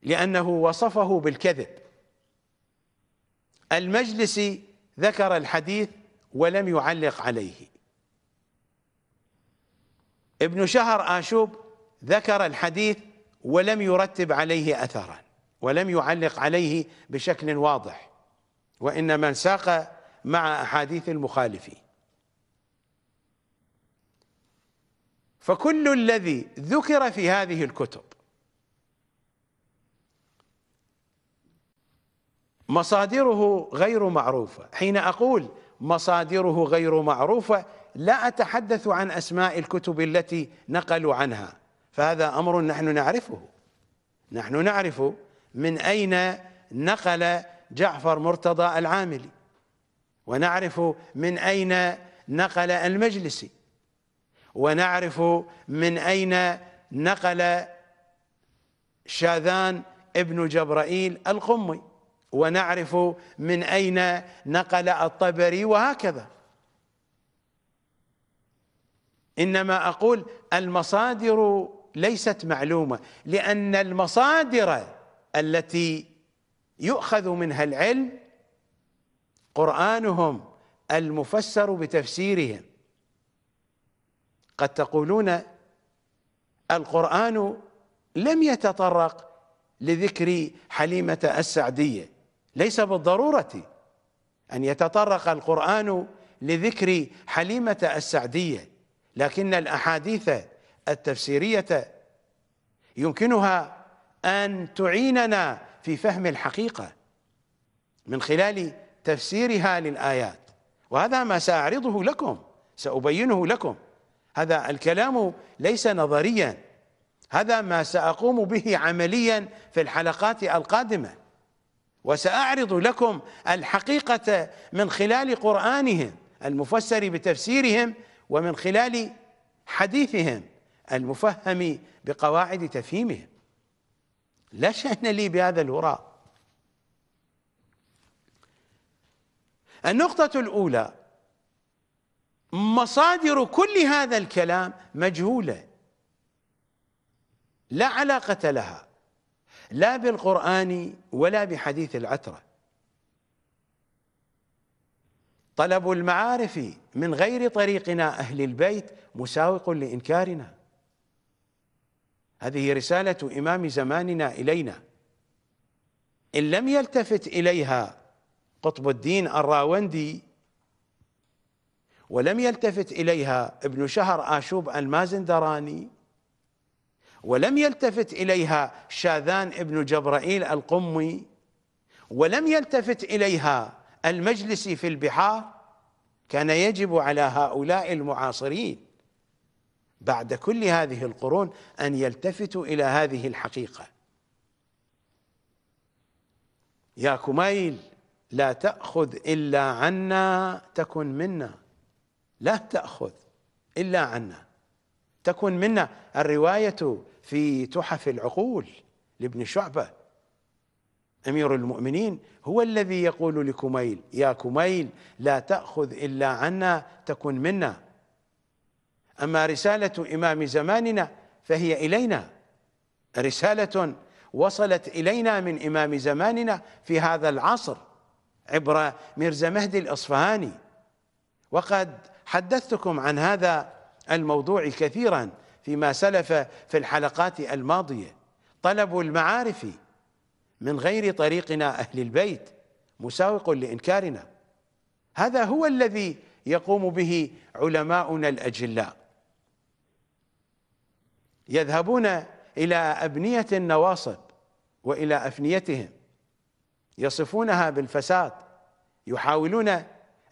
لأنه وصفه بالكذب المجلسي ذكر الحديث ولم يعلق عليه ابن شهر آشوب ذكر الحديث ولم يرتب عليه أثرا ولم يعلق عليه بشكل واضح وإنما ساق مع أحاديث المخالفين فكل الذي ذكر في هذه الكتب مصادره غير معروفة حين أقول مصادره غير معروفة لا أتحدث عن أسماء الكتب التي نقلوا عنها فهذا أمر نحن نعرفه نحن نعرف من أين نقل جعفر مرتضى العاملي ونعرف من أين نقل المجلسي ونعرف من أين نقل شاذان ابن جبرائيل القمي ونعرف من أين نقل الطبري وهكذا إنما أقول المصادر ليست معلومة لأن المصادر التي يؤخذ منها العلم قرآنهم المفسر بتفسيرهم قد تقولون القرآن لم يتطرق لذكر حليمة السعدية ليس بالضرورة أن يتطرق القرآن لذكر حليمة السعدية لكن الأحاديث التفسيرية يمكنها أن تعيننا في فهم الحقيقة من خلال تفسيرها للآيات وهذا ما سأعرضه لكم سأبينه لكم هذا الكلام ليس نظريا هذا ما سأقوم به عمليا في الحلقات القادمه وسأعرض لكم الحقيقة من خلال قرآنهم المفسر بتفسيرهم ومن خلال حديثهم المفهم بقواعد تفهيمهم لا شأن لي بهذا الهراء النقطة الأولى مصادر كل هذا الكلام مجهولة لا علاقة لها لا بالقرآن ولا بحديث العترة طلب المعارف من غير طريقنا أهل البيت مساوق لإنكارنا هذه رسالة إمام زماننا إلينا إن لم يلتفت إليها قطب الدين الراوندي ولم يلتفت إليها ابن شهر آشوب المازندراني ولم يلتفت إليها شاذان ابن جبرائيل القمي ولم يلتفت إليها المجلس في البحار كان يجب على هؤلاء المعاصرين بعد كل هذه القرون أن يلتفتوا إلى هذه الحقيقة يا كميل لا تأخذ إلا عنا تكن منا لا تأخذ إلا عنا تكن منا الرواية في تحف العقول لابن شعبة أمير المؤمنين هو الذي يقول لكميل يا كميل لا تأخذ إلا عنا تكن منا أما رسالة إمام زماننا فهي إلينا رسالة وصلت إلينا من إمام زماننا في هذا العصر عبر ميرزا مهدي الأصفهاني وقد حدثتكم عن هذا الموضوع كثيرا فيما سلف في الحلقات الماضية طلب المعارف من غير طريقنا أهل البيت مساوق لإنكارنا هذا هو الذي يقوم به علماؤنا الأجلاء يذهبون إلى أبنية النواصب وإلى أفنيتهم يصفونها بالفساد يحاولون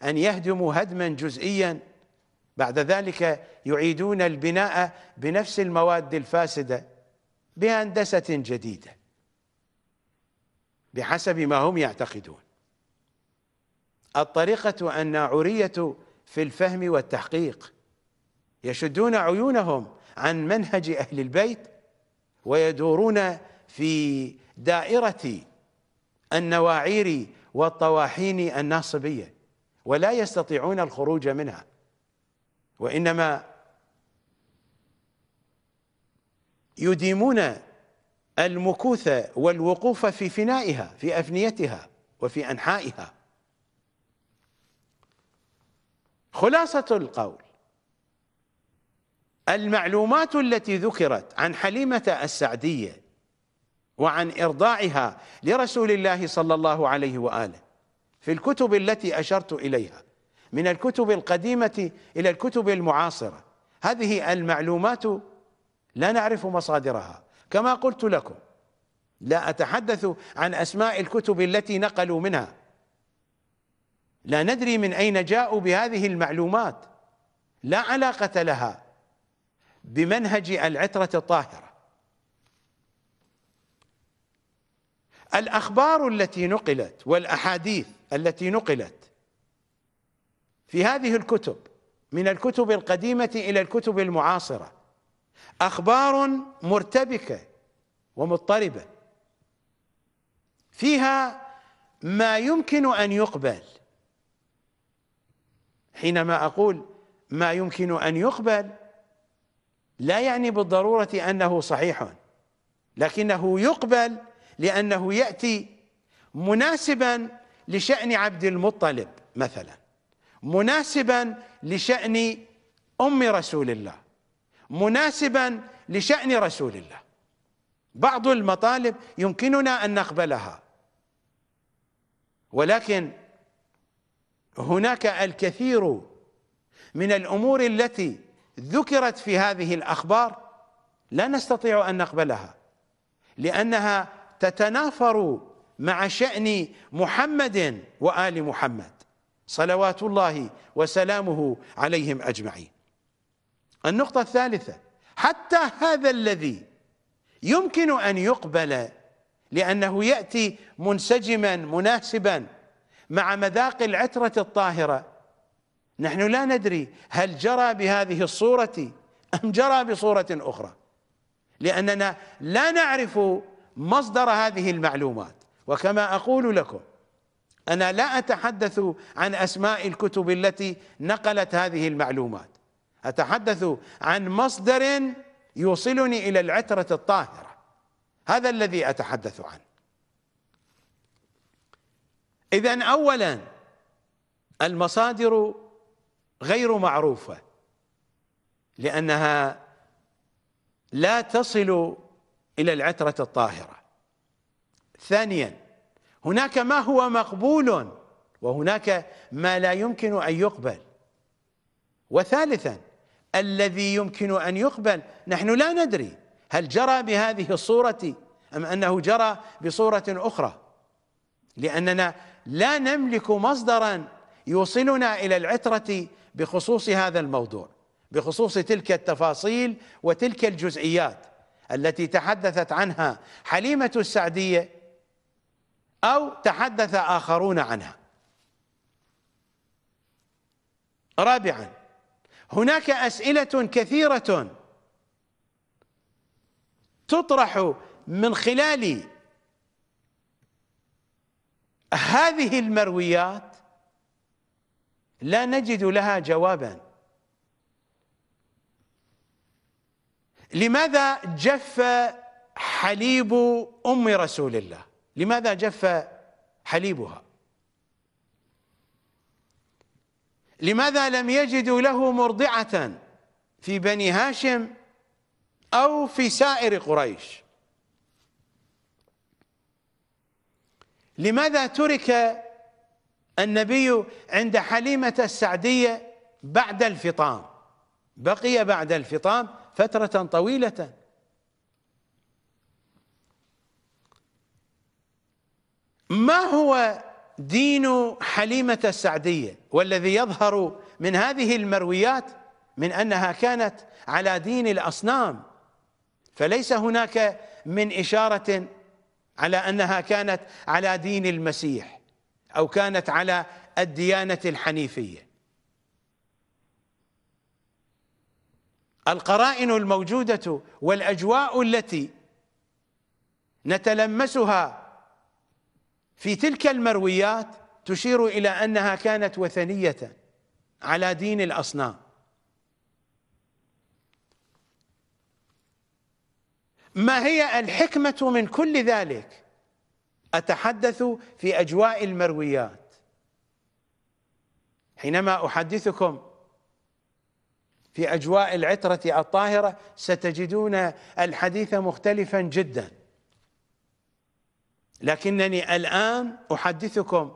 أن يهدموا هدما جزئيا بعد ذلك يعيدون البناء بنفس المواد الفاسدة بهندسة جديدة بحسب ما هم يعتقدون الطريقة الناعورية في الفهم والتحقيق يشدون عيونهم عن منهج أهل البيت ويدورون في دائرة النواعير والطواحين الناصبية ولا يستطيعون الخروج منها وإنما يديمون المكوث والوقوف في فنائها في أفنيتها وفي أنحائها خلاصة القول المعلومات التي ذكرت عن حليمة السعدية وعن إرضاعها لرسول الله صلى الله عليه وآله في الكتب التي أشرت إليها من الكتب القديمة إلى الكتب المعاصرة هذه المعلومات لا نعرف مصادرها كما قلت لكم لا أتحدث عن أسماء الكتب التي نقلوا منها لا ندري من أين جاءوا بهذه المعلومات لا علاقة لها بمنهج العترة الطاهرة الأخبار التي نقلت والأحاديث التي نقلت في هذه الكتب من الكتب القديمة إلى الكتب المعاصرة أخبار مرتبكة ومضطربة فيها ما يمكن أن يقبل حينما أقول ما يمكن أن يقبل لا يعني بالضرورة أنه صحيح لكنه يقبل لأنه يأتي مناسبا لشأن عبد المطلب مثلاً مناسبا لشأن أم رسول الله مناسبا لشأن رسول الله بعض المطالب يمكننا أن نقبلها ولكن هناك الكثير من الأمور التي ذكرت في هذه الأخبار لا نستطيع أن نقبلها لأنها تتنافر مع شأن محمد وآل محمد صلوات الله وسلامه عليهم أجمعين النقطة الثالثة حتى هذا الذي يمكن أن يقبل لأنه يأتي منسجما مناسبا مع مذاق العترة الطاهرة نحن لا ندري هل جرى بهذه الصورة أم جرى بصورة أخرى لأننا لا نعرف مصدر هذه المعلومات وكما أقول لكم انا لا اتحدث عن اسماء الكتب التي نقلت هذه المعلومات اتحدث عن مصدر يوصلني الى العتره الطاهره هذا الذي اتحدث عنه اذا اولا المصادر غير معروفه لانها لا تصل الى العتره الطاهره ثانيا هناك ما هو مقبول وهناك ما لا يمكن ان يقبل وثالثا الذي يمكن ان يقبل نحن لا ندري هل جرى بهذه الصوره ام انه جرى بصوره اخرى لاننا لا نملك مصدرا يوصلنا الى العتره بخصوص هذا الموضوع بخصوص تلك التفاصيل وتلك الجزئيات التي تحدثت عنها حليمه السعديه أو تحدث آخرون عنها رابعا هناك أسئلة كثيرة تطرح من خلال هذه المرويات لا نجد لها جوابا لماذا جف حليب أم رسول الله لماذا جف حليبها لماذا لم يجدوا له مرضعة في بني هاشم أو في سائر قريش لماذا ترك النبي عند حليمة السعدية بعد الفطام بقي بعد الفطام فترة طويلة ما هو دين حليمة السعدية والذي يظهر من هذه المرويات من أنها كانت على دين الأصنام فليس هناك من إشارة على أنها كانت على دين المسيح أو كانت على الديانة الحنيفية القرائن الموجودة والأجواء التي نتلمسها في تلك المرويات تشير إلى أنها كانت وثنية على دين الأصنام ما هي الحكمة من كل ذلك أتحدث في أجواء المرويات حينما أحدثكم في أجواء العترة الطاهرة ستجدون الحديث مختلفا جداً لكنني الآن أحدثكم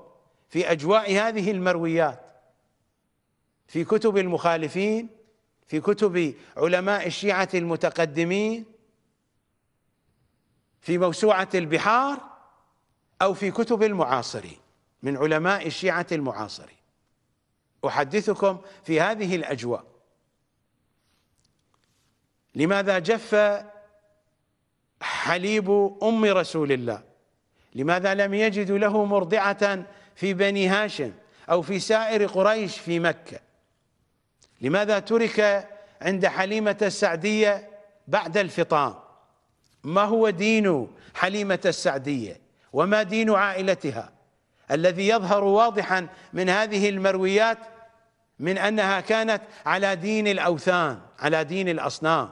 في أجواء هذه المرويات في كتب المخالفين في كتب علماء الشيعة المتقدمين في موسوعة البحار أو في كتب المعاصرين من علماء الشيعة المعاصرين أحدثكم في هذه الأجواء لماذا جف حليب أم رسول الله لماذا لم يجدوا له مرضعة في بني هاشم أو في سائر قريش في مكة لماذا ترك عند حليمة السعدية بعد الفطام ما هو دين حليمة السعدية وما دين عائلتها الذي يظهر واضحا من هذه المرويات من أنها كانت على دين الأوثان على دين الأصنام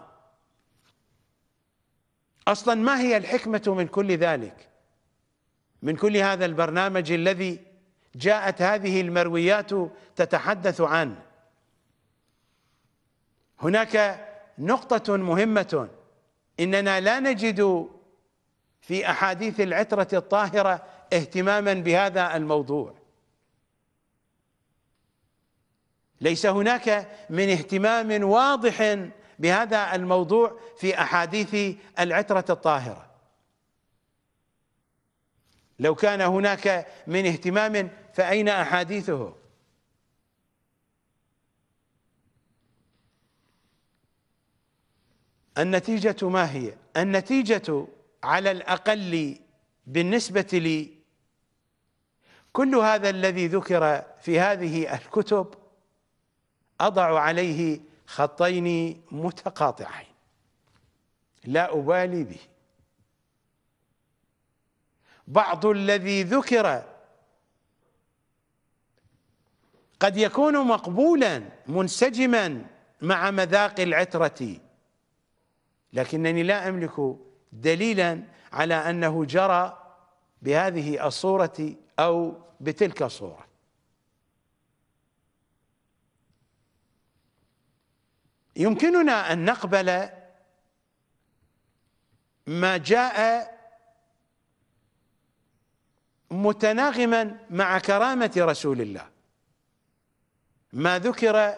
أصلا ما هي الحكمة من كل ذلك من كل هذا البرنامج الذي جاءت هذه المرويات تتحدث عنه هناك نقطة مهمة إننا لا نجد في أحاديث العترة الطاهرة اهتماما بهذا الموضوع ليس هناك من اهتمام واضح بهذا الموضوع في أحاديث العترة الطاهرة لو كان هناك من اهتمام فأين أحاديثه النتيجة ما هي النتيجة على الأقل بالنسبة لي كل هذا الذي ذكر في هذه الكتب أضع عليه خطين متقاطعين لا أبالي به بعض الذي ذكر قد يكون مقبولا منسجما مع مذاق العترة لكنني لا أملك دليلا على أنه جرى بهذه الصورة أو بتلك الصورة يمكننا أن نقبل ما جاء متناغما مع كرامة رسول الله ما ذكر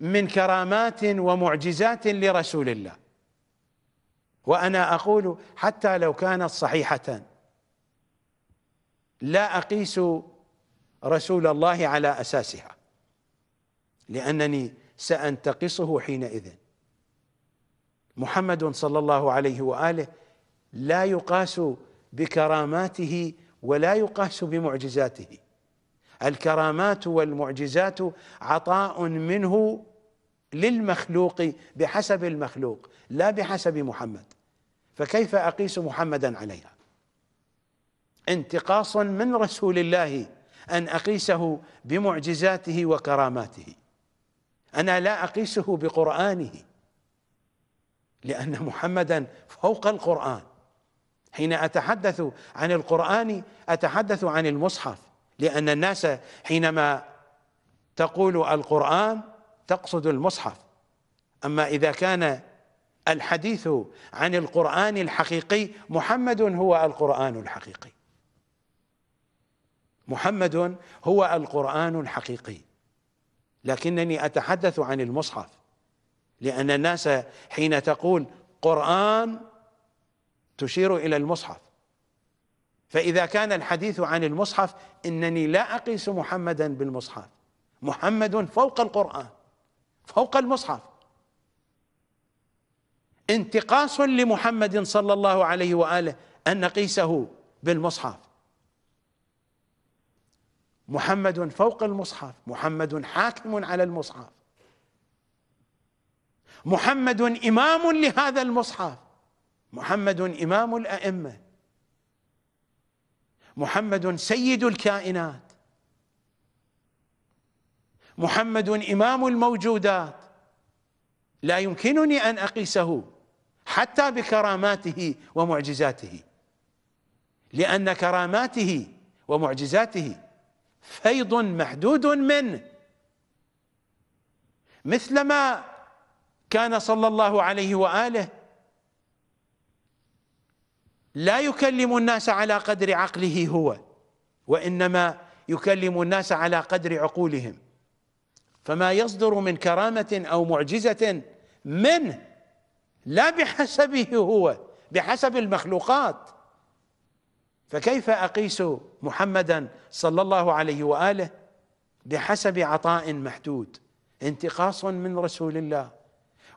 من كرامات ومعجزات لرسول الله وأنا أقول حتى لو كانت صحيحة لا أقيس رسول الله على أساسها لأنني سأنتقصه حينئذ محمد صلى الله عليه وآله لا يقاس بكراماته ولا يقاس بمعجزاته الكرامات والمعجزات عطاء منه للمخلوق بحسب المخلوق لا بحسب محمد فكيف اقيس محمدا عليها انتقاص من رسول الله ان اقيسه بمعجزاته وكراماته انا لا اقيسه بقرانه لان محمدا فوق القران حين اتحدث عن القران اتحدث عن المصحف لان الناس حينما تقول القران تقصد المصحف اما اذا كان الحديث عن القران الحقيقي محمد هو القران الحقيقي محمد هو القران الحقيقي لكنني اتحدث عن المصحف لان الناس حين تقول قران تشير إلى المصحف فإذا كان الحديث عن المصحف إنني لا أقيس محمدا بالمصحف محمد فوق القرآن فوق المصحف انتقاص لمحمد صلى الله عليه وآله أن نقيسه بالمصحف محمد فوق المصحف محمد حاكم على المصحف محمد إمام لهذا المصحف محمد إمام الأئمة محمد سيد الكائنات محمد إمام الموجودات لا يمكنني أن أقيسه حتى بكراماته ومعجزاته لأن كراماته ومعجزاته فيض محدود منه مثلما كان صلى الله عليه وآله لا يكلم الناس على قدر عقله هو وانما يكلم الناس على قدر عقولهم فما يصدر من كرامه او معجزه منه لا بحسبه هو بحسب المخلوقات فكيف اقيس محمدا صلى الله عليه واله بحسب عطاء محدود انتقاص من رسول الله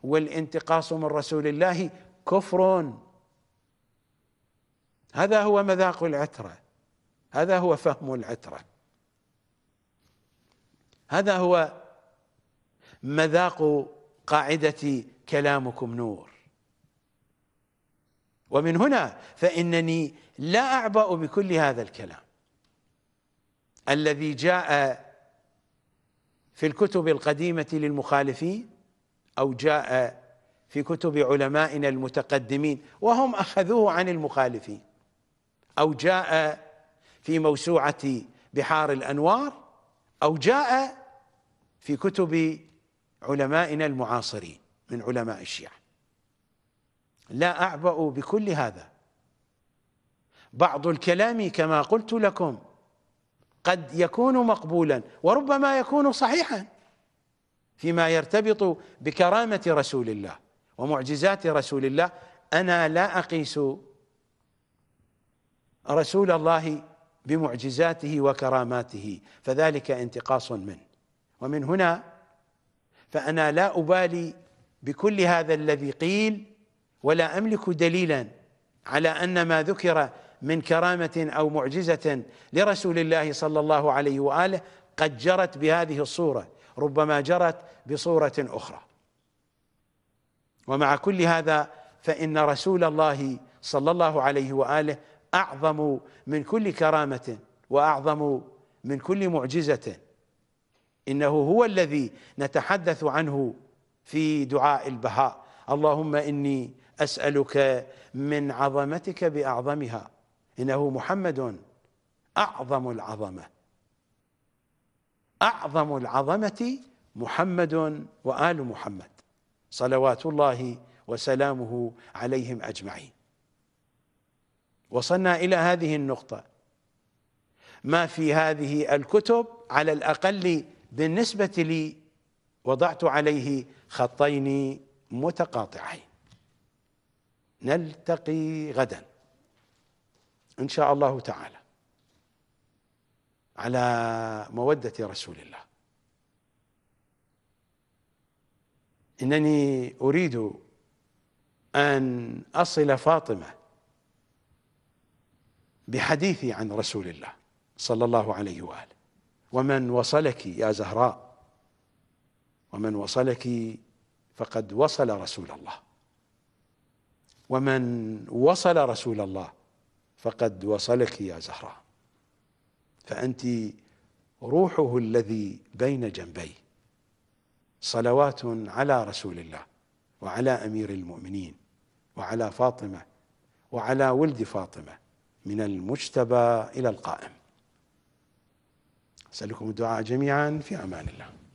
والانتقاص من رسول الله كفر هذا هو مذاق العتره هذا هو فهم العتره هذا هو مذاق قاعده كلامكم نور ومن هنا فانني لا اعبا بكل هذا الكلام الذي جاء في الكتب القديمه للمخالفين او جاء في كتب علمائنا المتقدمين وهم اخذوه عن المخالفين او جاء في موسوعه بحار الانوار او جاء في كتب علمائنا المعاصرين من علماء الشيعه لا اعبأ بكل هذا بعض الكلام كما قلت لكم قد يكون مقبولا وربما يكون صحيحا فيما يرتبط بكرامه رسول الله ومعجزات رسول الله انا لا اقيس رسول الله بمعجزاته وكراماته فذلك انتقاص منه ومن هنا فأنا لا أبالي بكل هذا الذي قيل ولا أملك دليلا على أن ما ذكر من كرامة أو معجزة لرسول الله صلى الله عليه وآله قد جرت بهذه الصورة ربما جرت بصورة أخرى ومع كل هذا فإن رسول الله صلى الله عليه وآله أعظم من كل كرامة وأعظم من كل معجزة إنه هو الذي نتحدث عنه في دعاء البهاء اللهم إني أسألك من عظمتك بأعظمها إنه محمد أعظم العظمة أعظم العظمة محمد وآل محمد صلوات الله وسلامه عليهم أجمعين وصلنا إلى هذه النقطة ما في هذه الكتب على الأقل بالنسبة لي وضعت عليه خطين متقاطعين نلتقي غدا إن شاء الله تعالى على مودة رسول الله إنني أريد أن أصل فاطمة بحديثي عن رسول الله صلى الله عليه واله ومن وصلك يا زهراء ومن وصلك فقد وصل رسول الله ومن وصل رسول الله فقد وصلك يا زهراء فانت روحه الذي بين جنبيه صلوات على رسول الله وعلى امير المؤمنين وعلى فاطمه وعلى ولد فاطمه من المجتبى إلى القائم أسألكم الدعاء جميعا في أمان الله